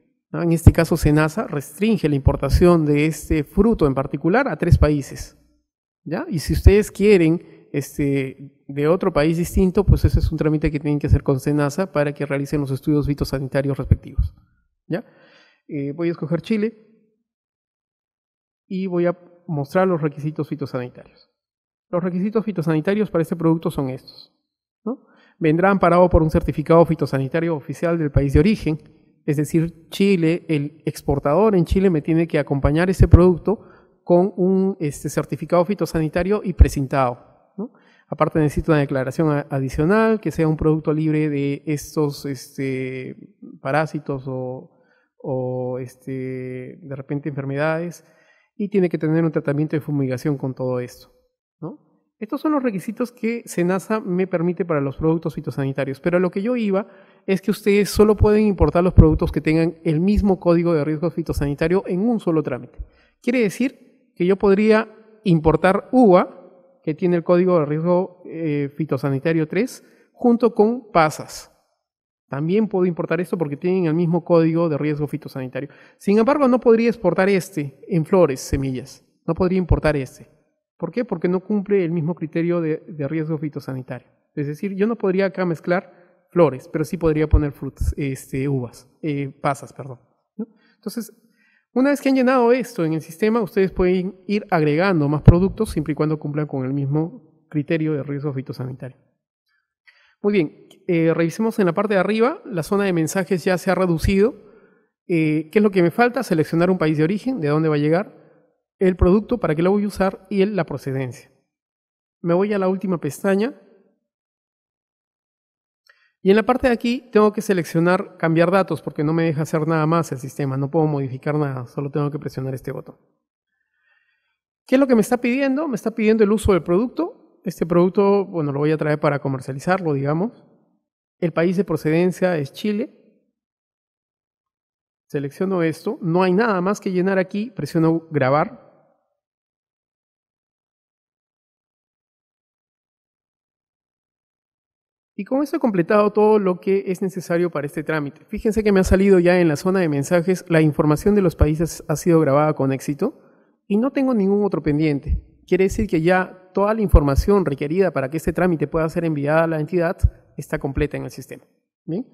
En este caso, SENASA restringe la importación de este fruto en particular a tres países. ¿ya? Y si ustedes quieren este, de otro país distinto, pues ese es un trámite que tienen que hacer con SENASA para que realicen los estudios fitosanitarios respectivos. ¿ya? Eh, voy a escoger Chile y voy a mostrar los requisitos fitosanitarios. Los requisitos fitosanitarios para este producto son estos. ¿no? Vendrá amparado por un certificado fitosanitario oficial del país de origen, es decir, Chile, el exportador en Chile me tiene que acompañar ese producto con un este, certificado fitosanitario y presentado. ¿no? Aparte necesito una declaración adicional, que sea un producto libre de estos este, parásitos o, este, de repente enfermedades, y tiene que tener un tratamiento de fumigación con todo esto. Estos son los requisitos que SENASA me permite para los productos fitosanitarios, pero a lo que yo iba es que ustedes solo pueden importar los productos que tengan el mismo código de riesgo fitosanitario en un solo trámite. Quiere decir que yo podría importar uva, que tiene el código de riesgo eh, fitosanitario 3, junto con pasas. También puedo importar esto porque tienen el mismo código de riesgo fitosanitario. Sin embargo, no podría exportar este en flores, semillas. No podría importar este. ¿Por qué? Porque no cumple el mismo criterio de, de riesgo fitosanitario. Es decir, yo no podría acá mezclar flores, pero sí podría poner frutas, este, uvas, eh, pasas, perdón. Entonces, una vez que han llenado esto en el sistema, ustedes pueden ir agregando más productos siempre y cuando cumplan con el mismo criterio de riesgo fitosanitario. Muy bien, eh, revisemos en la parte de arriba, la zona de mensajes ya se ha reducido. Eh, ¿Qué es lo que me falta? Seleccionar un país de origen, de dónde va a llegar, el producto, para qué lo voy a usar y la procedencia. Me voy a la última pestaña y en la parte de aquí tengo que seleccionar cambiar datos porque no me deja hacer nada más el sistema, no puedo modificar nada, solo tengo que presionar este botón. ¿Qué es lo que me está pidiendo? Me está pidiendo el uso del producto. Este producto, bueno, lo voy a traer para comercializarlo, digamos. El país de procedencia es Chile. Selecciono esto. No hay nada más que llenar aquí. Presiono grabar. Y con eso he completado todo lo que es necesario para este trámite. Fíjense que me ha salido ya en la zona de mensajes la información de los países ha sido grabada con éxito y no tengo ningún otro pendiente. Quiere decir que ya toda la información requerida para que este trámite pueda ser enviada a la entidad está completa en el sistema. ¿Bien?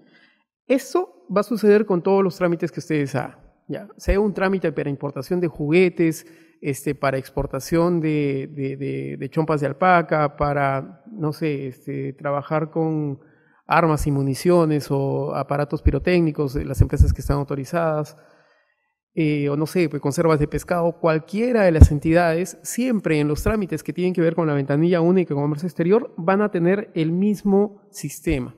Eso va a suceder con todos los trámites que ustedes hagan. Ya, sea un trámite para importación de juguetes, este, para exportación de, chompas de alpaca, para, no sé, este, trabajar con armas y municiones o aparatos pirotécnicos de las empresas que están autorizadas, eh, o no sé, pues conservas de pescado, cualquiera de las entidades, siempre en los trámites que tienen que ver con la ventanilla única el comercio exterior, van a tener el mismo sistema.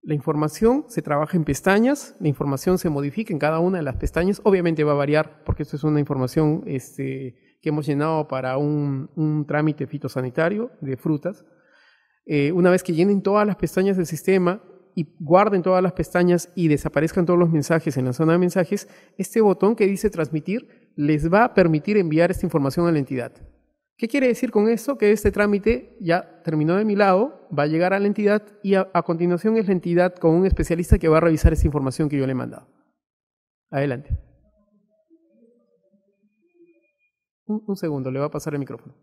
La información se trabaja en pestañas, la información se modifica en cada una de las pestañas, obviamente va a variar porque esto es una información este, que hemos llenado para un, trámite fitosanitario de frutas. Eh, una vez que llenen todas las pestañas del sistema y guarden todas las pestañas y desaparezcan todos los mensajes en la zona de mensajes, este botón que dice transmitir les va a permitir enviar esta información a la entidad. ¿Qué quiere decir con esto? Que este trámite ya terminó de mi lado, va a llegar a la entidad y a, a, continuación es la entidad con un especialista que va a revisar esta información que yo le he mandado. Adelante. Un, segundo, le va a pasar el micrófono.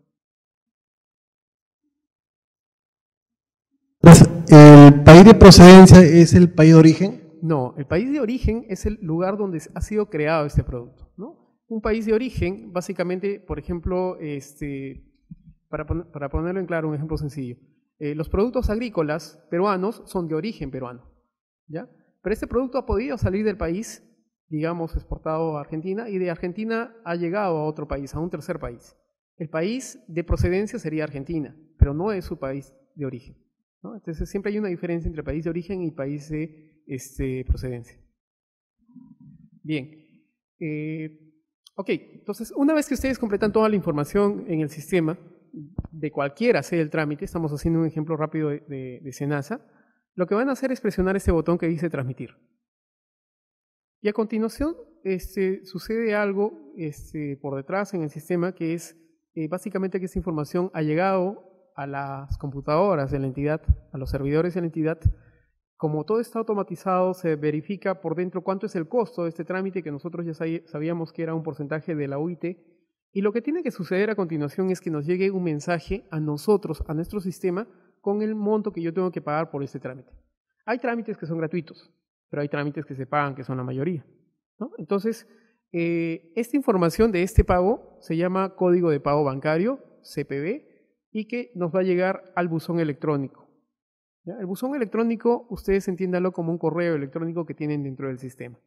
¿El país de procedencia es el país de origen? No, el país de origen es el lugar donde ha sido creado este producto. ¿no? Un país de origen, básicamente, por ejemplo, este, para, ponerlo en claro, un ejemplo sencillo. Eh, los productos agrícolas peruanos son de origen peruano. ¿ya? Pero este producto ha podido salir del país digamos, exportado a Argentina y de Argentina ha llegado a otro país, a un tercer país. El país de procedencia sería Argentina, pero no es su país de origen. Entonces siempre hay una diferencia entre país de origen y país de este, procedencia. Bien. Eh, ok, entonces una vez que ustedes completan toda la información en el sistema, de cualquiera sea el trámite, estamos haciendo un ejemplo rápido de, de, de Senasa, lo que van a hacer es presionar este botón que dice transmitir. Y a continuación este, sucede algo este, por detrás en el sistema que es eh, básicamente que esa información ha llegado a las computadoras de la entidad, a los servidores de la entidad. Como todo está automatizado, se verifica por dentro cuánto es el costo de este trámite que nosotros ya sabíamos que era un porcentaje de la UIT. Y lo que tiene que suceder a continuación es que nos llegue un mensaje a nosotros, a nuestro sistema, con el monto que yo tengo que pagar por este trámite. Hay trámites que son gratuitos, pero hay trámites que se pagan, que son la mayoría. Entonces, eh, esta información de este pago se llama Código de Pago Bancario, CPB, y que nos va a llegar al buzón electrónico. El buzón electrónico, ustedes entiéndanlo como un correo electrónico que tienen dentro del sistema.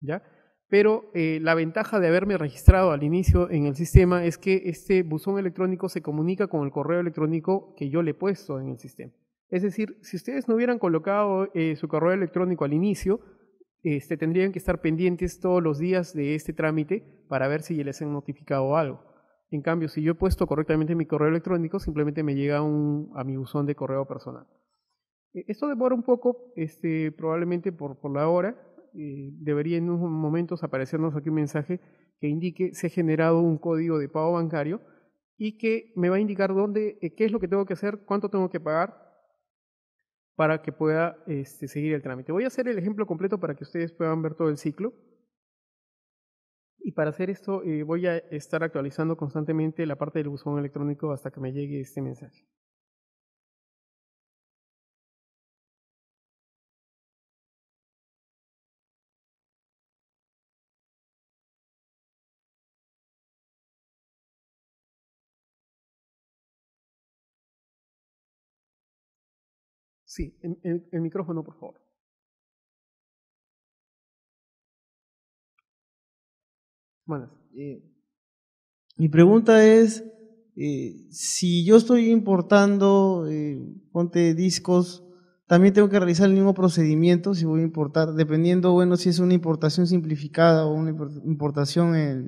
¿Ya? Pero eh, la ventaja de haberme registrado al inicio en el sistema es que este buzón electrónico se comunica con el correo electrónico que yo le he puesto en el sistema. Es decir, si ustedes no hubieran colocado eh, su correo electrónico al inicio, este, tendrían que estar pendientes todos los días de este trámite para ver si ya les han notificado algo. En cambio, si yo he puesto correctamente mi correo electrónico, simplemente me llega un, a mi buzón de correo personal. Eh, esto demora un poco, este, probablemente por, por la hora. Eh, debería en unos momentos aparecernos aquí un mensaje que indique se ha generado un código de pago bancario y que me va a indicar dónde, qué es lo que tengo que hacer, cuánto tengo que pagar para que pueda este, seguir el trámite. Voy a hacer el ejemplo completo para que ustedes puedan ver todo el ciclo. Y para hacer esto eh, voy a estar actualizando constantemente la parte del buzón electrónico hasta que me llegue este mensaje. Sí, el, el, micrófono, por favor. Buenas. Eh, mi pregunta es, eh, si yo estoy importando, eh, ponte discos, también tengo que realizar el mismo procedimiento si voy a importar, dependiendo, bueno, si es una importación simplificada o una importación eh,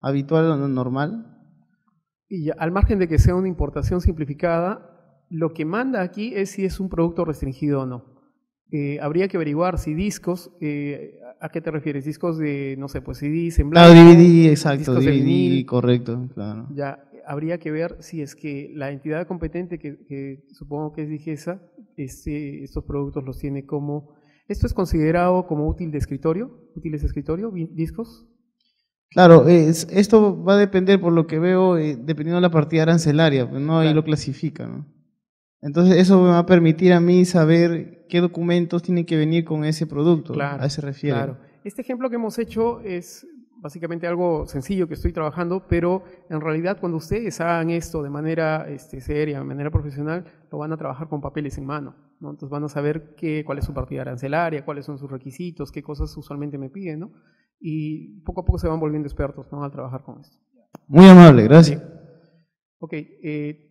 habitual o normal. Y al margen de que sea una importación simplificada, lo que manda aquí es si es un producto restringido o no. Eh, habría que averiguar si discos, eh, ¿a qué te refieres? Discos de, no sé, pues CD, en Claro, ah, DVD, exacto, DVD, correcto, claro. Ya, habría que ver si es que la entidad competente, que, supongo que es Digesa, este, estos productos los tiene como... ¿Esto es considerado como útil de escritorio? ¿Útiles de escritorio? ¿Discos? Claro, esto va a depender, por lo que veo, eh, dependiendo de la partida arancelaria, pues, ¿no? Ahí lo clasifica, ¿no? Entonces eso me va a permitir a mí saber qué documentos tienen que venir con ese producto. Claro, a ese refiere. Claro. Este ejemplo que hemos hecho es básicamente algo sencillo que estoy trabajando, pero en realidad cuando ustedes hagan esto de manera este, seria, de manera profesional, lo van a trabajar con papeles en mano. ¿no? Entonces van a saber qué, cuál es su partida arancelaria, cuáles son sus requisitos, qué cosas usualmente me piden, ¿no? Y poco a poco se van volviendo expertos al trabajar con esto. Muy amable, gracias. Ok, okay eh,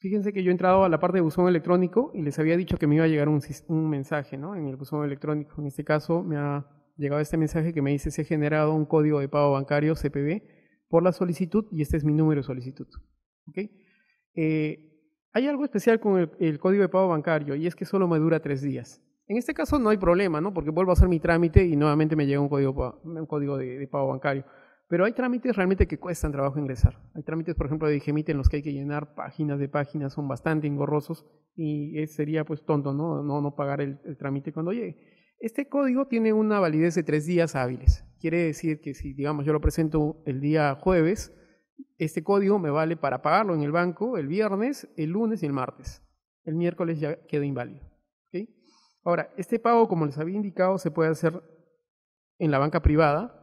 Fíjense que yo he entrado a la parte de buzón electrónico y les había dicho que me iba a llegar un, mensaje ¿no? en el buzón electrónico. En este caso me ha llegado este mensaje que me dice se ha generado un código de pago bancario CPB por la solicitud y este es mi número de solicitud. Eh, hay algo especial con el, código de pago bancario y es que solo me dura tres días. En este caso no hay problema, ¿no? porque vuelvo a hacer mi trámite y nuevamente me llega un código, un código de pago bancario. Pero hay trámites realmente que cuestan trabajo ingresar. Hay trámites, por ejemplo, de Gemite en los que hay que llenar páginas de páginas, son bastante engorrosos y sería pues tonto no, no, no pagar el, trámite cuando llegue. Este código tiene una validez de tres días hábiles. Quiere decir que si, digamos, yo lo presento el día jueves, este código me vale para pagarlo en el banco el viernes, el lunes y el martes. El miércoles ya queda inválido. Ahora, este pago, como les había indicado, se puede hacer en la banca privada,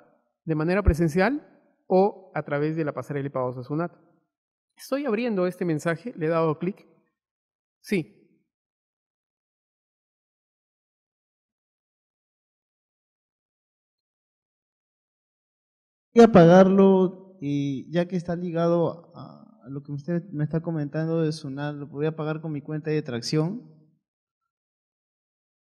de manera presencial o a través de la pasarela de Sunat. Estoy abriendo este mensaje, le he dado clic. Sí. Voy a pagarlo y ya que está ligado a lo que usted me está comentando de Sunat, lo voy a pagar con mi cuenta de tracción.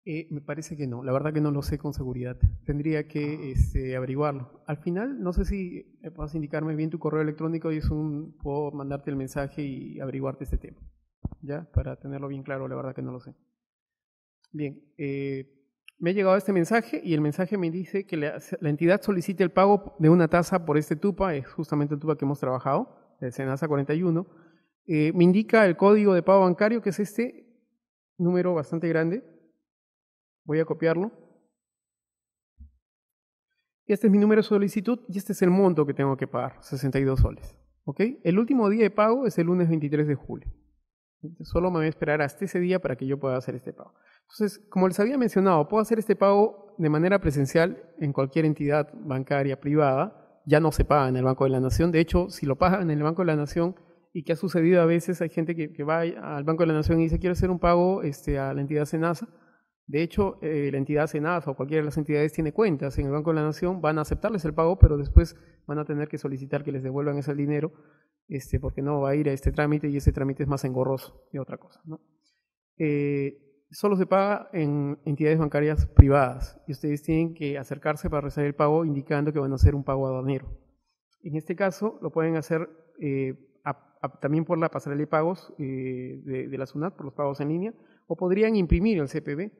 Eh, me parece que no, la verdad que no lo sé con seguridad. Tendría que ah. este, averiguarlo. Al final, no sé si puedes indicarme bien tu correo electrónico y es un, puedo mandarte el mensaje y averiguarte este tema. ¿Ya? Para tenerlo bien claro, la verdad que no lo sé. Bien, eh, me ha llegado este mensaje y el mensaje me dice que la, entidad solicita el pago de una tasa por este TUPA, es justamente el TUPA que hemos trabajado, el SENASA 41. Eh, me indica el código de pago bancario, que es este número bastante grande, Voy a copiarlo. Este es mi número de solicitud y este es el monto que tengo que pagar, 62 soles. ¿Ok? El último día de pago es el lunes 23 de julio. Solo me voy a esperar hasta ese día para que yo pueda hacer este pago. Entonces, como les había mencionado, puedo hacer este pago de manera presencial en cualquier entidad bancaria privada. Ya no se paga en el Banco de la Nación. De hecho, si lo pagan en el Banco de la Nación, y que ha sucedido a veces, hay gente que, va al Banco de la Nación y dice, quiero hacer un pago este, a la entidad Senasa de hecho, eh, la entidad senada o cualquiera de las entidades tiene cuentas en el Banco de la Nación, van a aceptarles el pago, pero después van a tener que solicitar que les devuelvan ese dinero, este, porque no va a ir a este trámite y ese trámite es más engorroso que otra cosa. Eh, solo se paga en entidades bancarias privadas y ustedes tienen que acercarse para recibir el pago indicando que van a hacer un pago aduanero. En este caso, lo pueden hacer eh, también por la pasarela de pagos de, de la SUNAT, por los pagos en línea, o podrían imprimir el CPB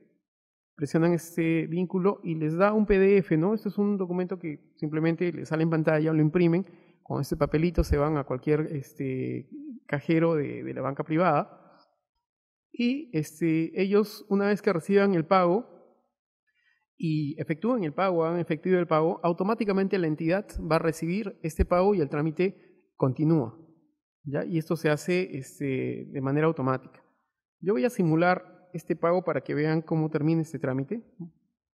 presionan este vínculo y les da un PDF, ¿no? Este es un documento que simplemente le sale en pantalla, lo imprimen, con este papelito se van a cualquier este, cajero de, la banca privada y este, ellos una vez que reciban el pago y efectúen el pago, han efectivo el pago, automáticamente la entidad va a recibir este pago y el trámite continúa. ¿ya? Y esto se hace este, de manera automática. Yo voy a simular este pago para que vean cómo termina este trámite.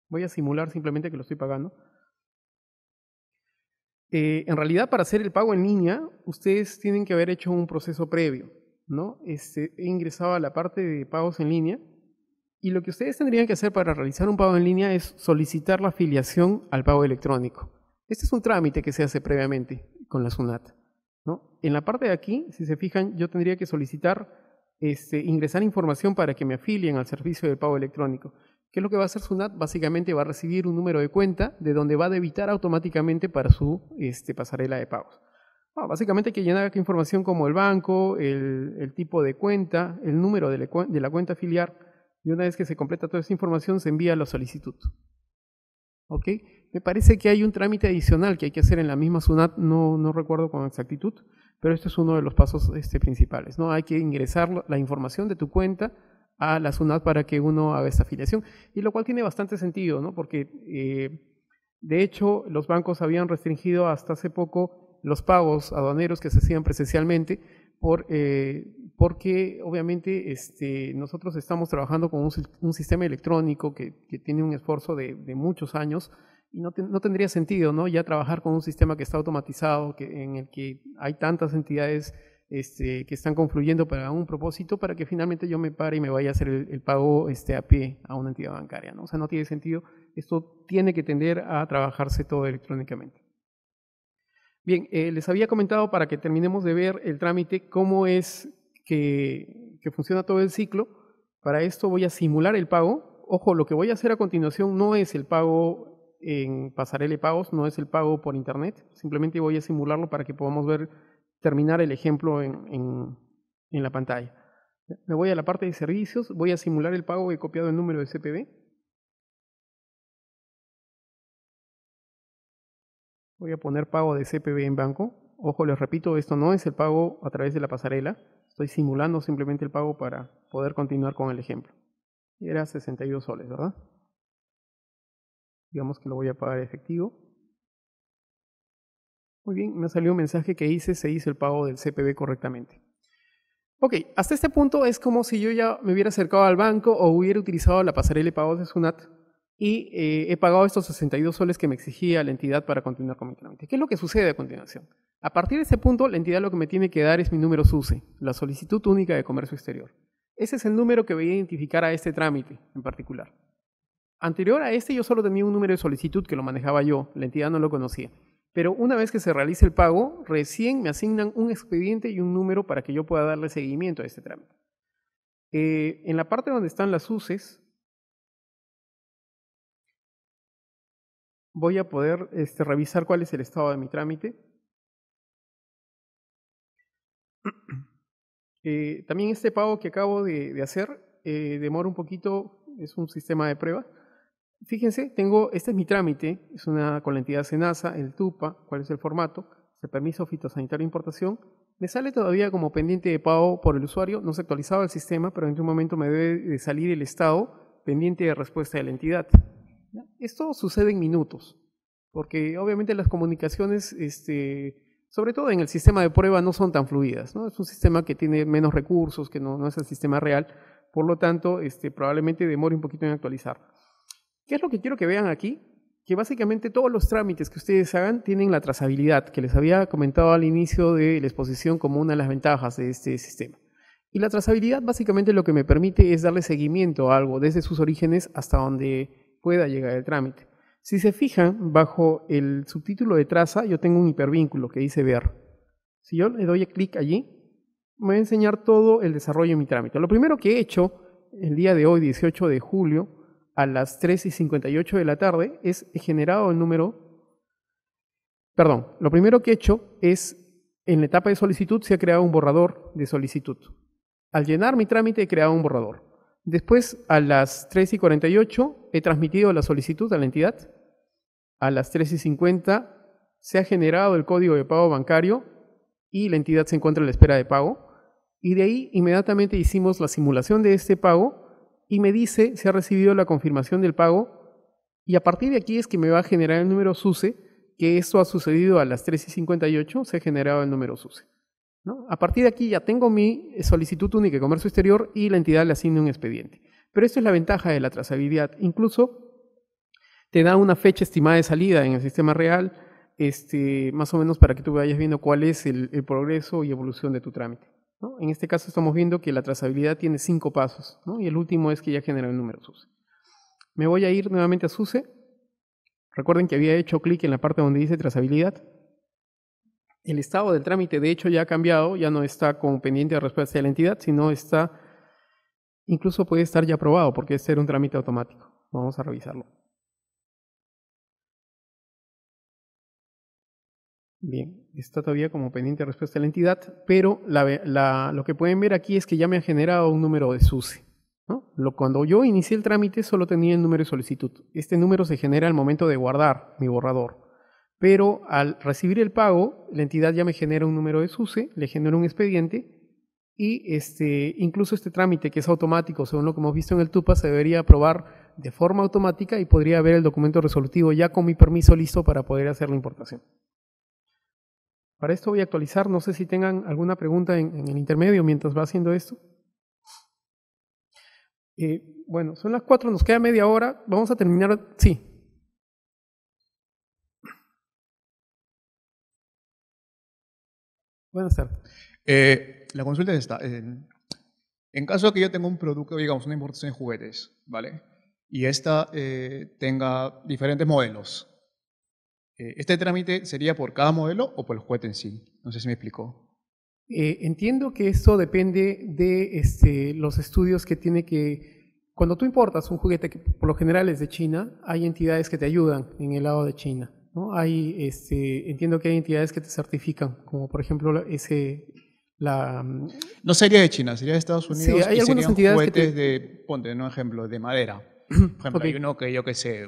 Voy a simular simplemente que lo estoy pagando. Eh, en realidad, para hacer el pago en línea, ustedes tienen que haber hecho un proceso previo. ¿no? Este, he ingresado a la parte de pagos en línea y lo que ustedes tendrían que hacer para realizar un pago en línea es solicitar la afiliación al pago electrónico. Este es un trámite que se hace previamente con la SUNAT. ¿no? En la parte de aquí, si se fijan, yo tendría que solicitar este, ingresar información para que me afilien al servicio de pago electrónico. ¿Qué es lo que va a hacer SUNAT? Básicamente va a recibir un número de cuenta de donde va a debitar automáticamente para su este, pasarela de pagos. Ah, básicamente hay que llenar información como el banco, el, tipo de cuenta, el número de, la cuenta filiar, y una vez que se completa toda esa información se envía la solicitud. Okay. Me parece que hay un trámite adicional que hay que hacer en la misma SUNAT, no recuerdo con exactitud, pero este es uno de los pasos este, principales. ¿no? Hay que ingresar la información de tu cuenta a la SUNAT para que uno haga esta afiliación, y lo cual tiene bastante sentido, ¿no? porque eh, de hecho los bancos habían restringido hasta hace poco los pagos aduaneros que se hacían presencialmente, eh, porque obviamente este, nosotros estamos trabajando con un, sistema electrónico que, tiene un esfuerzo de muchos años y no, no, tendría sentido, ¿no? Ya trabajar con un sistema que está automatizado, que, en el que hay tantas entidades este, que están confluyendo para un propósito, para que finalmente yo me pare y me vaya a hacer el, pago este, a pie a una entidad bancaria, ¿no? O sea, no tiene sentido. Esto tiene que tender a trabajarse todo electrónicamente. Bien, eh, les había comentado para que terminemos de ver el trámite, cómo es que, que funciona todo el ciclo. Para esto voy a simular el pago. Ojo, lo que voy a hacer a continuación no es el pago en Pasarela de Pagos no es el pago por Internet. Simplemente voy a simularlo para que podamos ver, terminar el ejemplo en, en, en, la pantalla. Me voy a la parte de servicios, voy a simular el pago, he copiado el número de CPB. Voy a poner pago de CPB en banco. Ojo, les repito, esto no es el pago a través de la pasarela. Estoy simulando simplemente el pago para poder continuar con el ejemplo. Y era 62 soles, ¿verdad? Digamos que lo voy a pagar efectivo. Muy bien, me ha salido un mensaje que hice, se hizo el pago del CPB correctamente. Ok, hasta este punto es como si yo ya me hubiera acercado al banco o hubiera utilizado la pasarela de pagos de Sunat y eh, he pagado estos 62 soles que me exigía la entidad para continuar con mi trámite. ¿Qué es lo que sucede a continuación? A partir de ese punto, la entidad lo que me tiene que dar es mi número SUSE, la solicitud única de comercio exterior. Ese es el número que voy a identificar a este trámite en particular. Anterior a este yo solo tenía un número de solicitud que lo manejaba yo, la entidad no lo conocía. Pero una vez que se realice el pago, recién me asignan un expediente y un número para que yo pueda darle seguimiento a este trámite. Eh, en la parte donde están las UCES, voy a poder este, revisar cuál es el estado de mi trámite. Eh, también este pago que acabo de, hacer eh, demora un poquito, es un sistema de prueba. Fíjense, tengo, este es mi trámite, es una con la entidad SENASA, el TUPA, cuál es el formato, el permiso fitosanitario de importación. Me sale todavía como pendiente de pago por el usuario, no se actualizaba el sistema, pero en un momento me debe salir el estado pendiente de respuesta de la entidad. Esto sucede en minutos, porque obviamente las comunicaciones, este, sobre todo en el sistema de prueba, no son tan fluidas. Es un sistema que tiene menos recursos, que no, es el sistema real, por lo tanto, este, probablemente demore un poquito en actualizar. ¿Qué es lo que quiero que vean aquí? Que básicamente todos los trámites que ustedes hagan tienen la trazabilidad, que les había comentado al inicio de la exposición como una de las ventajas de este sistema. Y la trazabilidad básicamente lo que me permite es darle seguimiento a algo desde sus orígenes hasta donde pueda llegar el trámite. Si se fijan, bajo el subtítulo de traza yo tengo un hipervínculo que dice ver. Si yo le doy clic allí, me va a enseñar todo el desarrollo de mi trámite. Lo primero que he hecho el día de hoy, 18 de julio, a las 3 y 58 de la tarde es generado el número, perdón, lo primero que he hecho es, en la etapa de solicitud se ha creado un borrador de solicitud. Al llenar mi trámite he creado un borrador. Después, a las 3 y 48, he transmitido la solicitud a la entidad. A las 3 y 50, se ha generado el código de pago bancario y la entidad se encuentra en la espera de pago. Y de ahí, inmediatamente hicimos la simulación de este pago y me dice si ha recibido la confirmación del pago y a partir de aquí es que me va a generar el número SUSE, que esto ha sucedido a las 3 y 58, se ha generado el número SUSE. ¿no? A partir de aquí ya tengo mi solicitud única de comercio exterior y la entidad le asigna un expediente. Pero esto es la ventaja de la trazabilidad. Incluso te da una fecha estimada de salida en el sistema real, este, más o menos para que tú vayas viendo cuál es el progreso y evolución de tu trámite. En este caso estamos viendo que la trazabilidad tiene cinco pasos, y el último es que ya genera el número SUSE. Me voy a ir nuevamente a SUSE. Recuerden que había hecho clic en la parte donde dice trazabilidad. El estado del trámite, de hecho, ya ha cambiado, ya no está con pendiente de respuesta de la entidad, sino está, incluso puede estar ya aprobado, porque es ser un trámite automático. Vamos a revisarlo. Bien, está todavía como pendiente respuesta de la entidad, pero lo que pueden ver aquí es que ya me ha generado un número de SUSE. cuando yo inicié el trámite solo tenía el número de solicitud. Este número se genera al momento de guardar mi borrador. Pero al recibir el pago, la entidad ya me genera un número de SUSE, le genera un expediente y este, incluso este trámite que es automático, según lo que hemos visto en el TUPA, se debería aprobar de forma automática y podría ver el documento resolutivo ya con mi permiso listo para poder hacer la importación. Para esto voy a actualizar, no sé si tengan alguna pregunta en, el intermedio mientras va haciendo esto. Eh, bueno, son las cuatro, nos queda media hora, vamos a terminar, sí. Buenas tardes. Eh, la consulta es esta. En, eh, en caso que yo tenga un producto, digamos, una importación de juguetes, ¿vale? Y esta tenga diferentes modelos, eh, ¿este trámite sería por cada modelo o por el juguete en sí? No sé si me explicó. Eh, entiendo que esto depende de este, los estudios que tiene que... Cuando tú importas un juguete que por lo general es de China, hay entidades que te ayudan en el lado de China. ¿no? Hay, este, entiendo que hay entidades que te certifican, como por ejemplo ese, la, no sería de China, sería de Estados Unidos. hay algunas juguetes te, de, ponte un ejemplo, de madera. Por ejemplo, hay uno que yo que sé,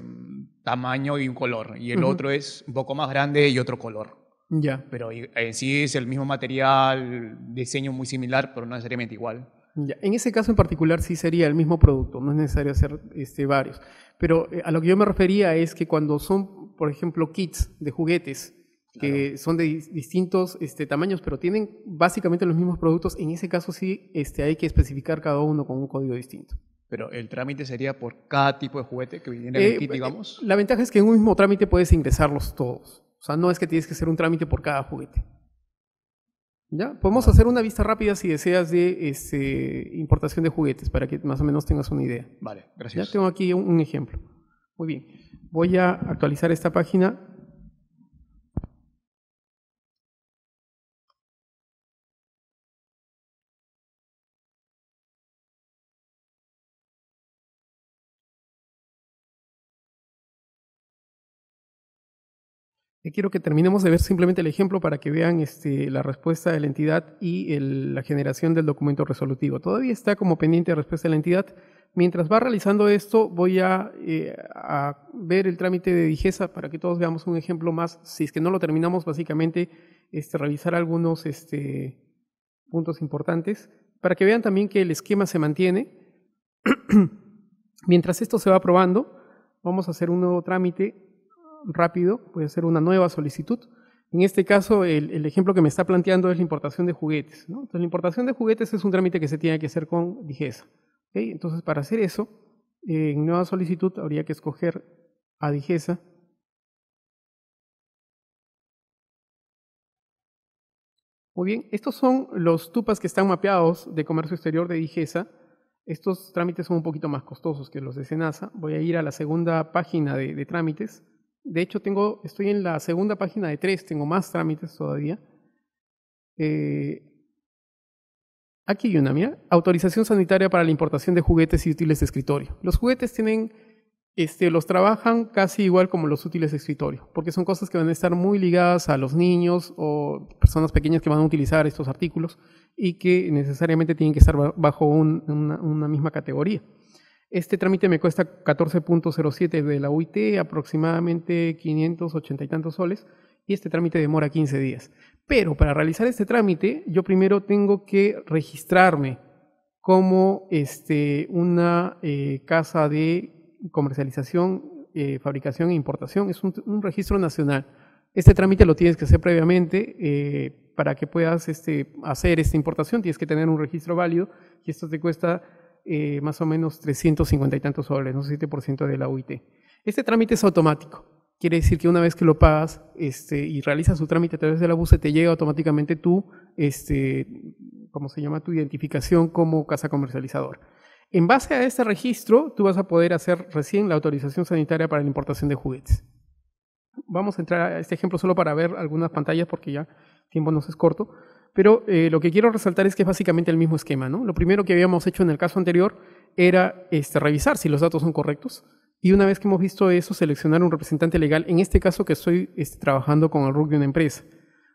tamaño y un color, y el otro es un poco más grande y otro color. Ya. Pero sí es el mismo material, diseño muy similar, pero no necesariamente igual. Ya. En ese caso en particular sí sería el mismo producto, no es necesario hacer este, varios. Pero eh, a lo que yo me refería es que cuando son, por ejemplo, kits de juguetes, que son de distintos este, tamaños, pero tienen básicamente los mismos productos, en ese caso sí este, hay que especificar cada uno con un código distinto. Pero el trámite sería por cada tipo de juguete que viene el eh, eh, digamos. La ventaja es que en un mismo trámite puedes ingresarlos todos. O sea, no es que tienes que hacer un trámite por cada juguete. ¿Ya? Podemos hacer una vista rápida si deseas de este, importación de juguetes para que más o menos tengas una idea. Vale, gracias. Ya tengo aquí un ejemplo. Muy bien. Voy a actualizar esta página Eh, quiero que terminemos de ver simplemente el ejemplo para que vean este, la respuesta de la entidad y la generación del documento resolutivo. Todavía está como pendiente de respuesta de la entidad. Mientras va realizando esto, voy eh, a, ver el trámite de digesa para que todos veamos un ejemplo más. Si es que no lo terminamos, básicamente este, revisar algunos este, puntos importantes para que vean también que el esquema se mantiene. Mientras esto se va aprobando, vamos a hacer un nuevo trámite rápido, puede ser una nueva solicitud. En este caso, el, ejemplo que me está planteando es la importación de juguetes. Entonces, la importación de juguetes es un trámite que se tiene que hacer con DIGESA. Entonces, para hacer eso, en nueva solicitud habría que escoger a DIGESA Muy bien, estos son los tupas que están mapeados de comercio exterior de Digesa. Estos trámites son un poquito más costosos que los de Senasa. Voy a ir a la segunda página de trámites. De hecho, tengo, estoy en la segunda página de tres, tengo más trámites todavía. Eh, aquí hay una, mira. Autorización sanitaria para la importación de juguetes y útiles de escritorio. Los juguetes tienen, este, los trabajan casi igual como los útiles de escritorio, porque son cosas que van a estar muy ligadas a los niños o personas pequeñas que van a utilizar estos artículos y que necesariamente tienen que estar bajo una misma categoría. Este trámite me cuesta 14.07 de la UIT, aproximadamente 580 y tantos soles, y este trámite demora 15 días. Pero para realizar este trámite, yo primero tengo que registrarme como este, una eh, casa de comercialización, eh, fabricación e importación. Es un, registro nacional. Este trámite lo tienes que hacer previamente eh, para que puedas este, hacer esta importación. Tienes que tener un registro válido y esto te cuesta eh, más o menos 350 y tantos soles, un 7% de la UIT. Este trámite es automático. Quiere decir que una vez que lo pagas este, y realizas su trámite a través de la bus, te llega automáticamente tu, este, se llama? Tu identificación como casa comercializador. En base a este registro, tú vas a poder hacer recién la autorización sanitaria para la importación de juguetes. Vamos a entrar a este ejemplo solo para ver algunas pantallas porque ya tiempo nos es corto. Pero eh, lo que quiero resaltar es que es básicamente el mismo esquema. ¿no? Lo primero que habíamos hecho en el caso anterior era este, revisar si los datos son correctos. Y una vez que hemos visto eso, seleccionar un representante legal, en este caso que estoy este, trabajando con el RUC de una empresa.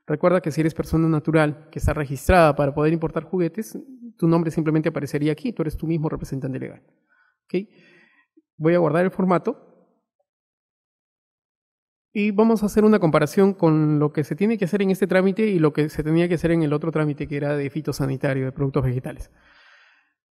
Recuerda que si eres persona natural que está registrada para poder importar juguetes, tu nombre simplemente aparecería aquí, tú eres tu mismo representante legal. Voy a guardar el formato y vamos a hacer una comparación con lo que se tiene que hacer en este trámite y lo que se tenía que hacer en el otro trámite que era de fitosanitario, de productos vegetales.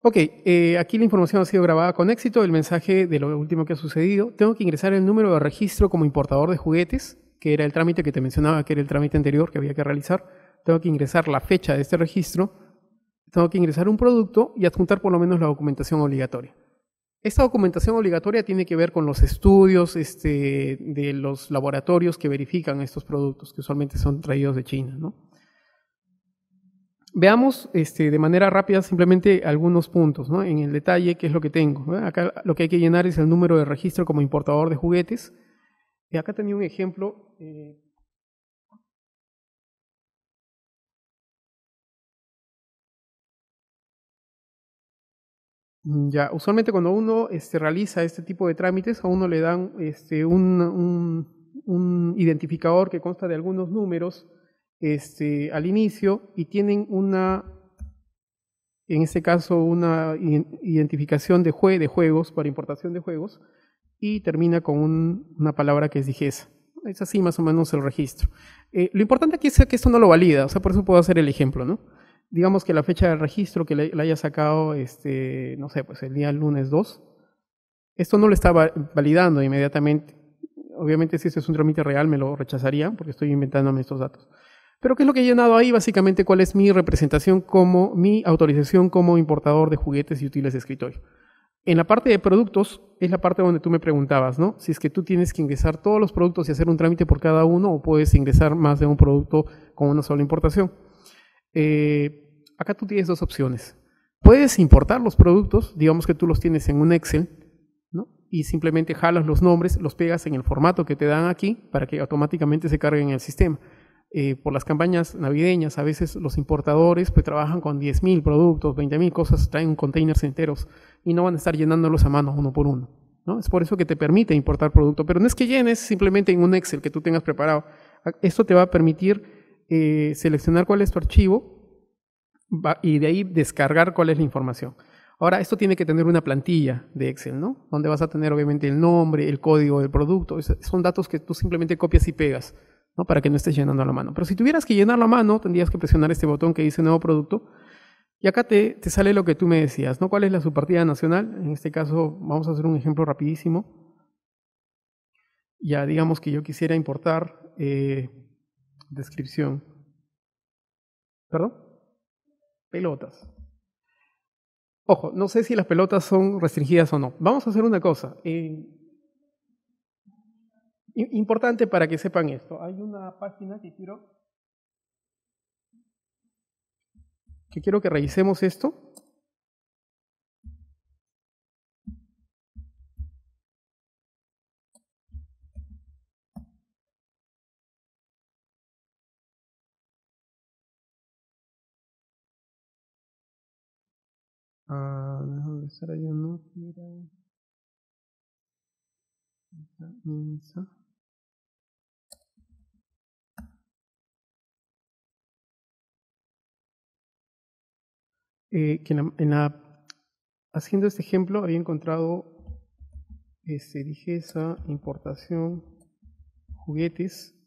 Ok, eh, aquí la información ha sido grabada con éxito, el mensaje de lo último que ha sucedido. Tengo que ingresar el número de registro como importador de juguetes, que era el trámite que te mencionaba, que era el trámite anterior que había que realizar. Tengo que ingresar la fecha de este registro, tengo que ingresar un producto y adjuntar por lo menos la documentación obligatoria. Esta documentación obligatoria tiene que ver con los estudios este, de los laboratorios que verifican estos productos, que usualmente son traídos de China. Veamos este, de manera rápida simplemente algunos puntos, en el detalle qué es lo que tengo. Acá lo que hay que llenar es el número de registro como importador de juguetes. Y acá tenía un ejemplo eh, Mm, ya, usualmente cuando uno este, realiza este tipo de trámites, a uno le dan este, un, identificador que consta de algunos números este, al inicio y tienen una, en este caso, una identificación de, de juegos para importación de juegos y termina con una palabra que es dijesa Es así más o menos el registro. Eh, lo importante aquí es que esto no lo valida, o sea, por eso puedo hacer el ejemplo, ¿no? digamos que la fecha de registro que la haya sacado, este, no sé, pues el día lunes 2, esto no lo estaba validando inmediatamente. Obviamente si este es un trámite real me lo rechazaría porque estoy inventándome estos datos. Pero ¿qué es lo que he llenado ahí? Básicamente cuál es mi representación como, mi autorización como importador de juguetes y útiles de escritorio. En la parte de productos es la parte donde tú me preguntabas, ¿no? Si es que tú tienes que ingresar todos los productos y hacer un trámite por cada uno o puedes ingresar más de un producto con una sola importación. Eh, acá tú tienes dos opciones. Puedes importar los productos, digamos que tú los tienes en un Excel, ¿no? y simplemente jalas los nombres, los pegas en el formato que te dan aquí para que automáticamente se carguen en el sistema. Eh, por las campañas navideñas, a veces los importadores pues trabajan con 10.000 productos, 20.000 cosas, traen containers enteros y no van a estar llenándolos a mano uno por uno. ¿no? Es por eso que te permite importar producto, pero no es que llenes simplemente en un Excel que tú tengas preparado. Ah, esto te va a permitir eh, seleccionar cuál es tu archivo y de ahí descargar cuál es la información. Ahora, esto tiene que tener una plantilla de Excel, ¿no? Donde vas a tener obviamente el nombre, el código del producto. son datos que tú simplemente copias y pegas, ¿no? Para que no estés llenando la mano. Pero si tuvieras que llenar la mano, tendrías que presionar este botón que dice nuevo producto. Y acá te, sale lo que tú me decías, ¿no? ¿Cuál es la subpartida nacional? En este caso, vamos a hacer un ejemplo rapidísimo. Ya digamos que yo quisiera importar eh, Descripción. ¿Perdón? Pelotas. Ojo, no sé si las pelotas son restringidas o no. Vamos a hacer una cosa. Eh, importante para que sepan esto. Hay una página que quiero que quiero que revisemos esto. Eh, en haciendo este ejemplo había encontrado este, dije esa importación juguetes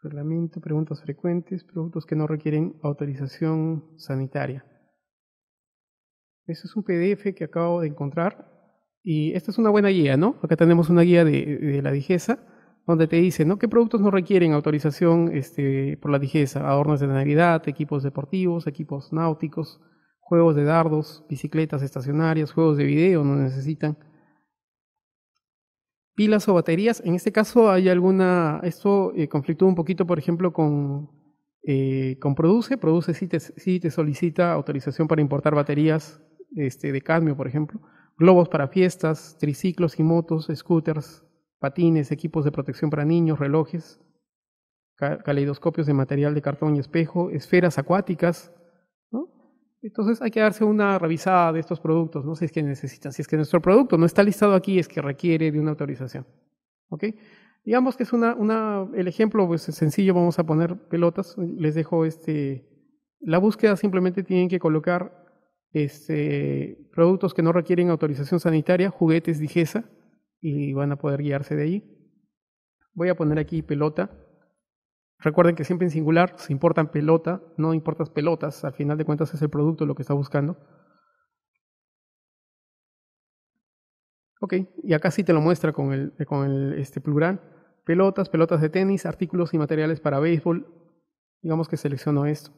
Reglamento, preguntas frecuentes, productos que no requieren autorización sanitaria. Este es un PDF que acabo de encontrar y esta es una buena guía, ¿no? Acá tenemos una guía de, la Digesa donde te dice, ¿no? ¿Qué productos no requieren autorización este, por la Digesa? Adornos de Navidad, equipos deportivos, equipos náuticos, juegos de dardos, bicicletas estacionarias, juegos de video no necesitan, pilas o baterías. En este caso hay alguna, esto eh, un poquito, por ejemplo, con, eh, con Produce. Produce sí te, te, solicita autorización para importar baterías este, de cadmio, por ejemplo, globos para fiestas, triciclos y motos, scooters, patines, equipos de protección para niños, relojes, caleidoscopios de material de cartón y espejo, esferas acuáticas, entonces hay que darse una revisada de estos productos, ¿no? sé Si es que necesitan, si es que nuestro producto no está listado aquí, es que requiere de una autorización. ¿Ok? Digamos que es una, el ejemplo pues, sencillo, vamos a poner pelotas, les dejo este, la búsqueda simplemente tienen que colocar este, productos que no requieren autorización sanitaria, juguetes Digesa, y van a poder guiarse de ahí. Voy a poner aquí pelota, Recuerden que siempre en singular, se importan pelota, no importas pelotas, al final de cuentas es el producto lo que está buscando. Ok, y acá sí te lo muestra con el, con el este, plural. Pelotas, pelotas de tenis, artículos y materiales para béisbol. Digamos que selecciono esto.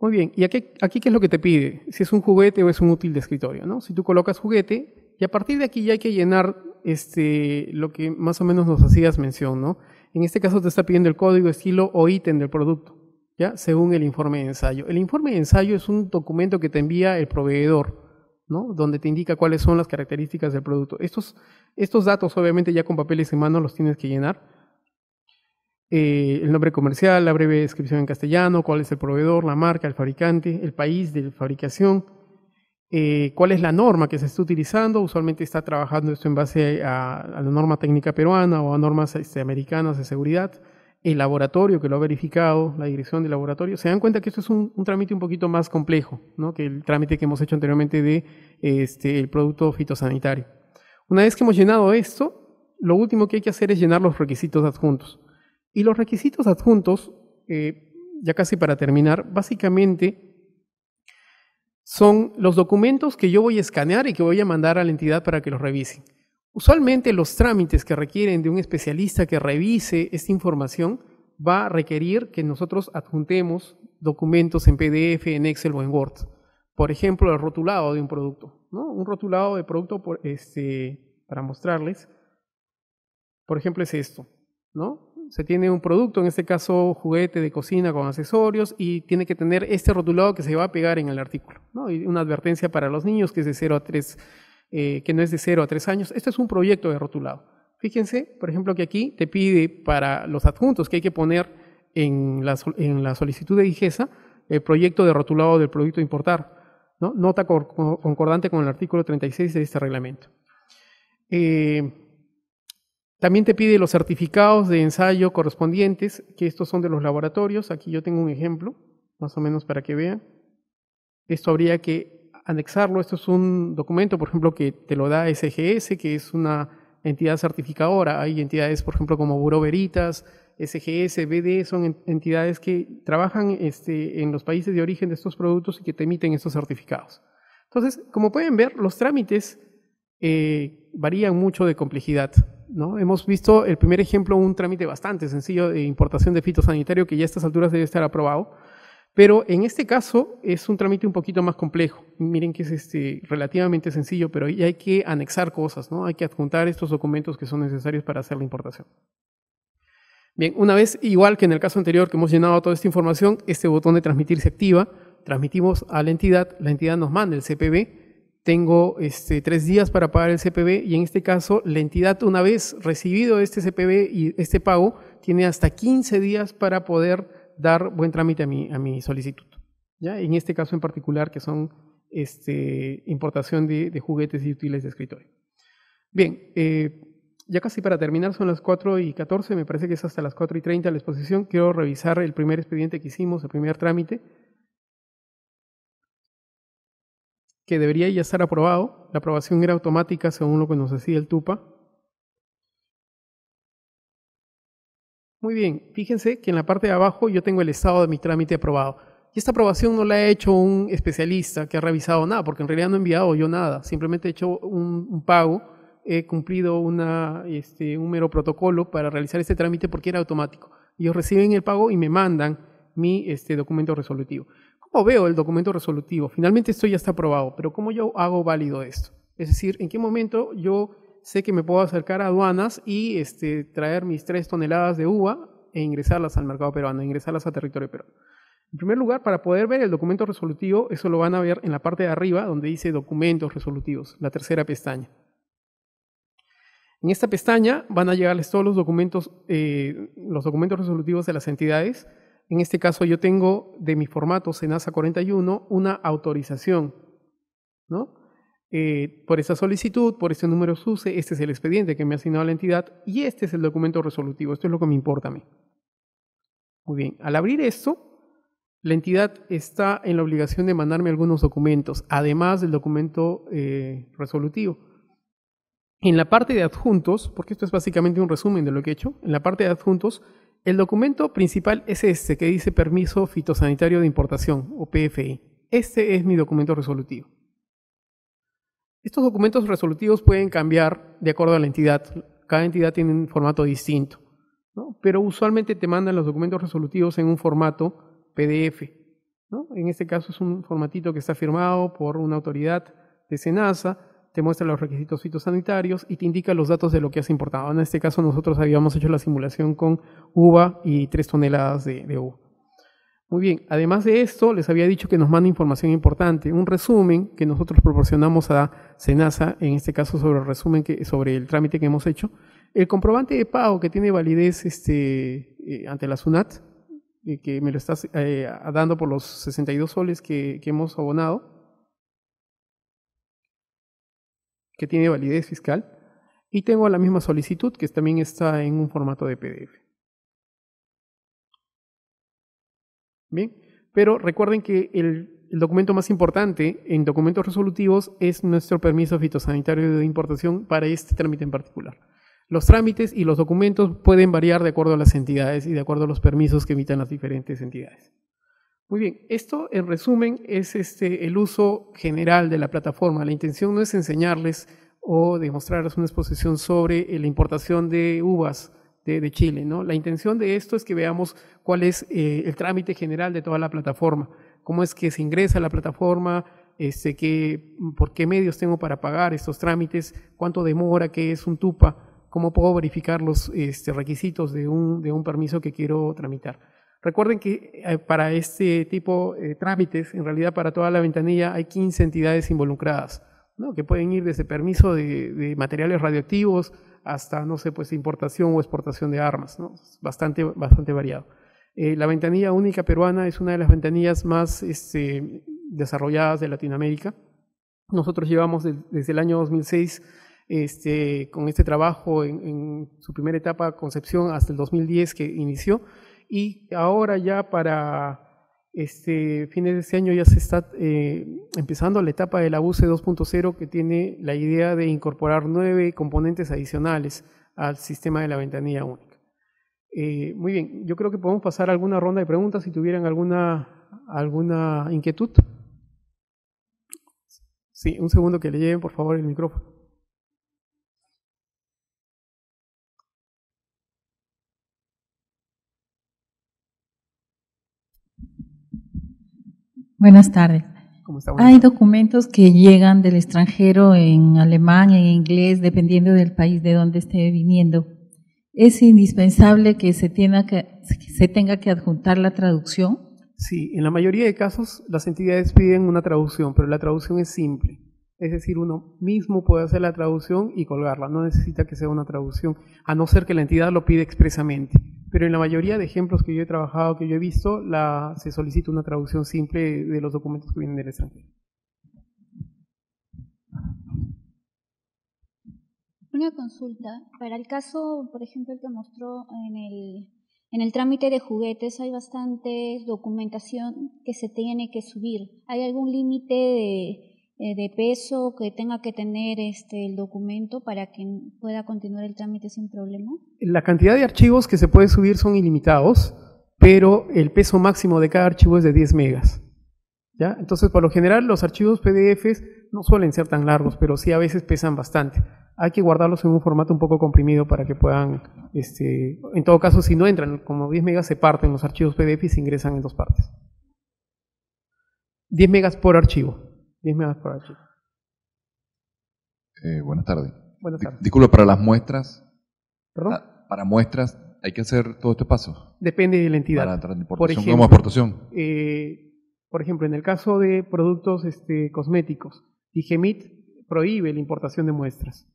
Muy bien, ¿y aquí, aquí qué es lo que te pide? Si es un juguete o es un útil de escritorio, ¿no? Si tú colocas juguete, y a partir de aquí ya hay que llenar este, lo que más o menos nos hacías mención, ¿no? En este caso te está pidiendo el código, estilo o ítem del producto, ¿ya? según el informe de ensayo. El informe de ensayo es un documento que te envía el proveedor, ¿no? donde te indica cuáles son las características del producto. Estos, datos, obviamente, ya con papeles en mano los tienes que llenar. Eh, el nombre comercial, la breve descripción en castellano, cuál es el proveedor, la marca, el fabricante, el país de fabricación, eh, cuál es la norma que se está utilizando. Usualmente está trabajando esto en base a, la norma técnica peruana o a normas este, americanas de seguridad. El laboratorio que lo ha verificado, la dirección del laboratorio, se dan cuenta que esto es un, trámite un poquito más complejo que el trámite que hemos hecho anteriormente de este, producto fitosanitario. Una vez que hemos llenado esto, lo último que hay que hacer es llenar los requisitos adjuntos. Y los requisitos adjuntos, eh, ya casi para terminar, básicamente son los documentos que yo voy a escanear y que voy a mandar a la entidad para que los revise. Usualmente los trámites que requieren de un especialista que revise esta información va a requerir que nosotros adjuntemos documentos en PDF, en Excel o en Word. Por ejemplo, el rotulado de un producto. ¿no? Un rotulado de producto, por, este, para mostrarles, por ejemplo, es esto. ¿no? Se tiene un producto, en este caso juguete de cocina con accesorios, y tiene que tener este rotulado que se va a pegar en el artículo. ¿no? una advertencia para los niños que es de 0 a 3, eh, que no es de 0 a 3 años. Este es un proyecto de rotulado. Fíjense, por ejemplo, que aquí te pide para los adjuntos que hay que poner en la, en la solicitud de IGESA el proyecto de rotulado del producto importar. ¿no? Nota concordante con el artículo 36 de este reglamento. Eh, también te pide los certificados de ensayo correspondientes, que estos son de los laboratorios. Aquí yo tengo un ejemplo, más o menos para que vean. Esto habría que anexarlo. Esto es un documento, por ejemplo, que te lo da SGS, que es una entidad certificadora. Hay entidades, por ejemplo, como Buró Veritas, SGS, BD, son entidades que trabajan este, en los países de origen de estos productos y que te emiten estos certificados. Entonces, como pueden ver, los trámites eh, varían mucho de complejidad. Hemos visto el primer ejemplo, un trámite bastante sencillo de importación de fitosanitario que ya a estas alturas debe estar aprobado, pero en este caso es un trámite un poquito más complejo. Miren que es este, relativamente sencillo, pero hay que anexar cosas, ¿no? hay que adjuntar estos documentos que son necesarios para hacer la importación. Bien, una vez, igual que en el caso anterior que hemos llenado toda esta información, este botón de transmitir se activa, transmitimos a la entidad, la entidad nos manda el CPB, tengo este, tres días para pagar el CPB y en este caso la entidad una vez recibido este CPB y este pago tiene hasta 15 días para poder dar buen trámite a mi, solicitud. ¿ya? En este caso en particular que son este, importación de, juguetes y útiles de escritorio. Bien, eh, ya casi para terminar, son las 4 y 14, me parece que es hasta las 4 y 30 la exposición. Quiero revisar el primer expediente que hicimos, el primer trámite. que debería ya estar aprobado. La aprobación era automática según lo que nos decía el TUPA. Muy bien, fíjense que en la parte de abajo yo tengo el estado de mi trámite aprobado. Y esta aprobación no la ha hecho un especialista que ha revisado nada, porque en realidad no he enviado yo nada, simplemente he hecho un, pago, he cumplido este, un mero protocolo para realizar este trámite porque era automático. Ellos reciben el pago y me mandan mi este, documento resolutivo. O veo el documento resolutivo? Finalmente esto ya está aprobado, pero ¿cómo yo hago válido esto? Es decir, ¿en qué momento yo sé que me puedo acercar a aduanas y este, traer mis tres toneladas de uva e ingresarlas al mercado peruano, ingresarlas a territorio peruano? En primer lugar, para poder ver el documento resolutivo, eso lo van a ver en la parte de arriba donde dice documentos resolutivos, la tercera pestaña. En esta pestaña van a llegarles todos los documentos, eh, los documentos resolutivos de las entidades en este caso yo tengo de mi formato SENASA 41 una autorización, ¿no? Eh, por esa solicitud, por ese número SUSE, este es el expediente que me ha asignado la entidad y este es el documento resolutivo, esto es lo que me importa a mí. Muy bien, al abrir esto, la entidad está en la obligación de mandarme algunos documentos, además del documento eh, resolutivo. En la parte de adjuntos, porque esto es básicamente un resumen de lo que he hecho, en la parte de adjuntos el documento principal es este que dice Permiso Fitosanitario de Importación o PFI. E. Este es mi documento resolutivo. Estos documentos resolutivos pueden cambiar de acuerdo a la entidad. Cada entidad tiene un formato distinto, ¿no? pero usualmente te mandan los documentos resolutivos en un formato PDF. En este caso es un formatito que está firmado por una autoridad de SENASA te muestra los requisitos fitosanitarios y te indica los datos de lo que has importado. En este caso nosotros habíamos hecho la simulación con uva y tres toneladas de, uva. Muy bien, además de esto, les había dicho que nos manda información importante, un resumen que nosotros proporcionamos a SENASA, en este caso sobre el resumen que, sobre el trámite que hemos hecho. El comprobante de pago que tiene validez este, eh, ante la SUNAT, eh, que me lo estás eh, dando por los 62 soles que hemos abonado. que tiene validez fiscal y tengo la misma solicitud que también está en un formato de PDF. Bien, pero recuerden que el, el documento más importante en documentos resolutivos es nuestro permiso fitosanitario de importación para este trámite en particular. Los trámites y los documentos pueden variar de acuerdo a las entidades y de acuerdo a los permisos que emitan las diferentes entidades. Muy bien, esto en resumen es este, el uso general de la plataforma. La intención no es enseñarles o demostrarles una exposición sobre eh, la importación de uvas de, Chile. La intención de esto es que veamos cuál es eh, el trámite general de toda la plataforma, cómo es que se ingresa a la plataforma, este, por qué medios tengo para pagar estos trámites, cuánto demora, qué es un TUPA, cómo puedo verificar los este, requisitos de un permiso que quiero tramitar. Recuerden que eh, para este tipo de eh, trámites, en realidad para toda la ventanilla, hay 15 entidades involucradas, que pueden ir desde permiso de, materiales radioactivos hasta, no sé, pues importación o exportación de armas, bastante, bastante variado. Eh, la ventanilla única peruana es una de las ventanillas más este, desarrolladas de Latinoamérica. Nosotros llevamos desde el año 2006 este, con este trabajo en, en, su primera etapa Concepción hasta el 2010 que inició y ahora ya para este, fines de este año ya se está eh, empezando la etapa de la punto 2.0 que tiene la idea de incorporar nueve componentes adicionales al sistema de la ventanilla única. Eh, muy bien, yo creo que podemos pasar a alguna ronda de preguntas si tuvieran alguna, alguna inquietud. Sí, un segundo que le lleven por favor el micrófono. Buenas tardes. Hay documentos que llegan del extranjero en alemán, en inglés, dependiendo del país de donde esté viniendo. ¿Es indispensable que se, tenga que, se tenga que adjuntar la traducción? Sí, en la mayoría de casos las entidades piden una traducción, pero la traducción es simple. Es decir, uno mismo puede hacer la traducción y colgarla, no necesita que sea una traducción, a no ser que la entidad lo pida expresamente pero en la mayoría de ejemplos que yo he trabajado, que yo he visto, la, se solicita una traducción simple de los documentos que vienen del extranjero. Una consulta. Para el caso, por ejemplo, el que mostró en el, en el trámite de juguetes, hay bastante documentación que se tiene que subir. ¿Hay algún límite de eh, de peso que tenga que tener este, el documento para que pueda continuar el trámite sin problema? La cantidad de archivos que se puede subir son ilimitados, pero el peso máximo de cada archivo es de 10 megas. ¿Ya? Entonces, por lo general, los archivos PDF no suelen ser tan largos, pero sí a veces pesan bastante. Hay que guardarlos en un formato un poco comprimido para que puedan, este, en todo caso, si no entran como 10 megas, se parten los archivos PDF y se ingresan en dos partes. 10 megas por archivo. 10 eh, buenas tardes. Buenas para las muestras. ¿Perdón? Ah, para, muestras, ¿hay que hacer todo este paso? Depende de la entidad. por ejemplo, eh, por ejemplo, en el caso de productos este, cosméticos, Digemit prohíbe la importación de muestras.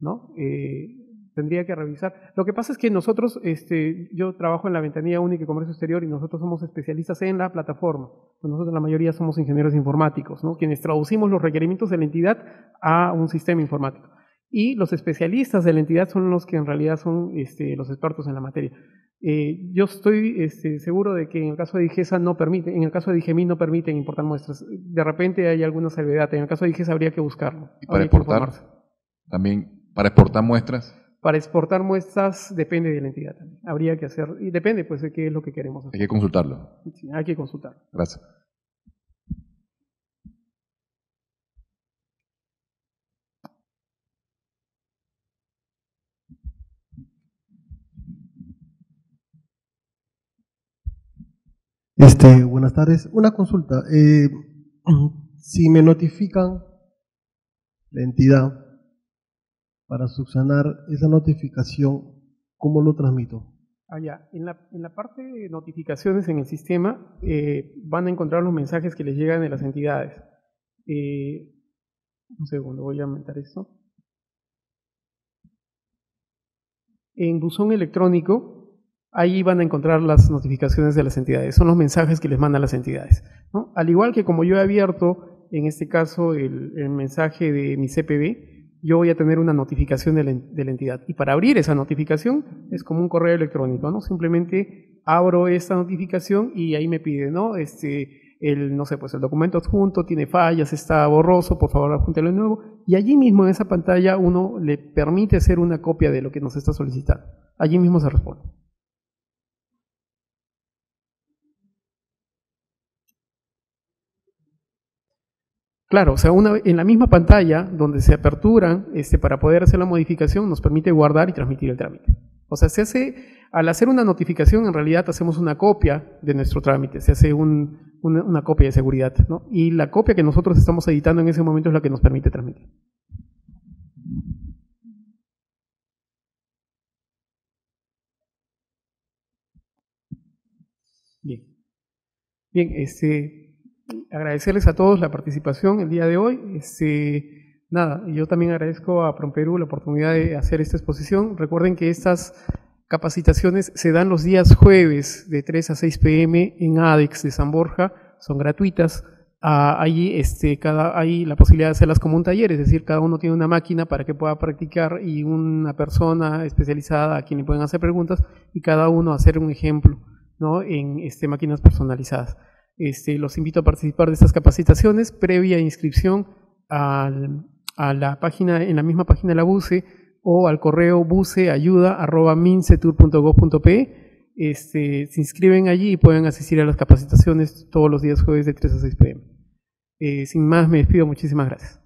¿no? Eh, tendría que revisar. Lo que pasa es que nosotros, este, yo trabajo en la ventanilla única de comercio exterior y nosotros somos especialistas en la plataforma. Pues nosotros la mayoría somos ingenieros informáticos, ¿no? quienes traducimos los requerimientos de la entidad a un sistema informático. Y los especialistas de la entidad son los que en realidad son este, los expertos en la materia. Eh, yo estoy este, seguro de que en el caso de IGESA no permite, en el caso de IGEMI e no permiten importar muestras. De repente hay alguna salvedad, en el caso de IGESA habría que buscarlo. ¿Y para exportar? También, ¿para exportar muestras? Para exportar muestras depende de la entidad también. Habría que hacer, y depende pues de qué es lo que queremos hacer. Hay que consultarlo. Sí, hay que consultarlo. Gracias. Este, buenas tardes. Una consulta. Eh, si me notifican la entidad para subsanar esa notificación, ¿cómo lo transmito? Allá, ah, en la, en la parte de notificaciones en el sistema eh, van a encontrar los mensajes que les llegan de las entidades. Eh, un segundo, voy a aumentar esto. En buzón electrónico, ahí van a encontrar las notificaciones de las entidades, son los mensajes que les mandan las entidades. Al igual que como yo he abierto, en este caso, el, el mensaje de mi CPB, yo voy a tener una notificación de la, entidad. Y para abrir esa notificación es como un correo electrónico, ¿no? Simplemente abro esta notificación y ahí me pide, ¿no? Este, el, no sé, pues el documento adjunto tiene fallas, está borroso, por favor adjúntelo de nuevo. Y allí mismo en esa pantalla uno le permite hacer una copia de lo que nos está solicitando. Allí mismo se responde. Claro, o sea, una, en la misma pantalla donde se apertura este, para poder hacer la modificación nos permite guardar y transmitir el trámite. O sea, se hace, al hacer una notificación en realidad hacemos una copia de nuestro trámite, se hace una, una, copia de seguridad, ¿no? Y la copia que nosotros estamos editando en ese momento es la que nos permite transmitir. Bien. Bien, este, agradecerles a todos la participación el día de hoy. Este, nada, yo también agradezco a PromPerú la oportunidad de hacer esta exposición. Recuerden que estas capacitaciones se dan los días jueves de 3 a 6 pm en ADEX de San Borja, son gratuitas. Ah, ahí este, cada, hay la posibilidad de hacerlas como un taller, es decir, cada uno tiene una máquina para que pueda practicar y una persona especializada a quien le pueden hacer preguntas y cada uno hacer un ejemplo en este, máquinas personalizadas. Este, los invito a participar de estas capacitaciones previa inscripción a la página, en la misma página de la BUCE o al correo buceayuda.mincetur.gov.pe. Este, se inscriben allí y pueden asistir a las capacitaciones todos los días jueves de 3 a 6 pm. Eh, sin más, me despido. Muchísimas gracias.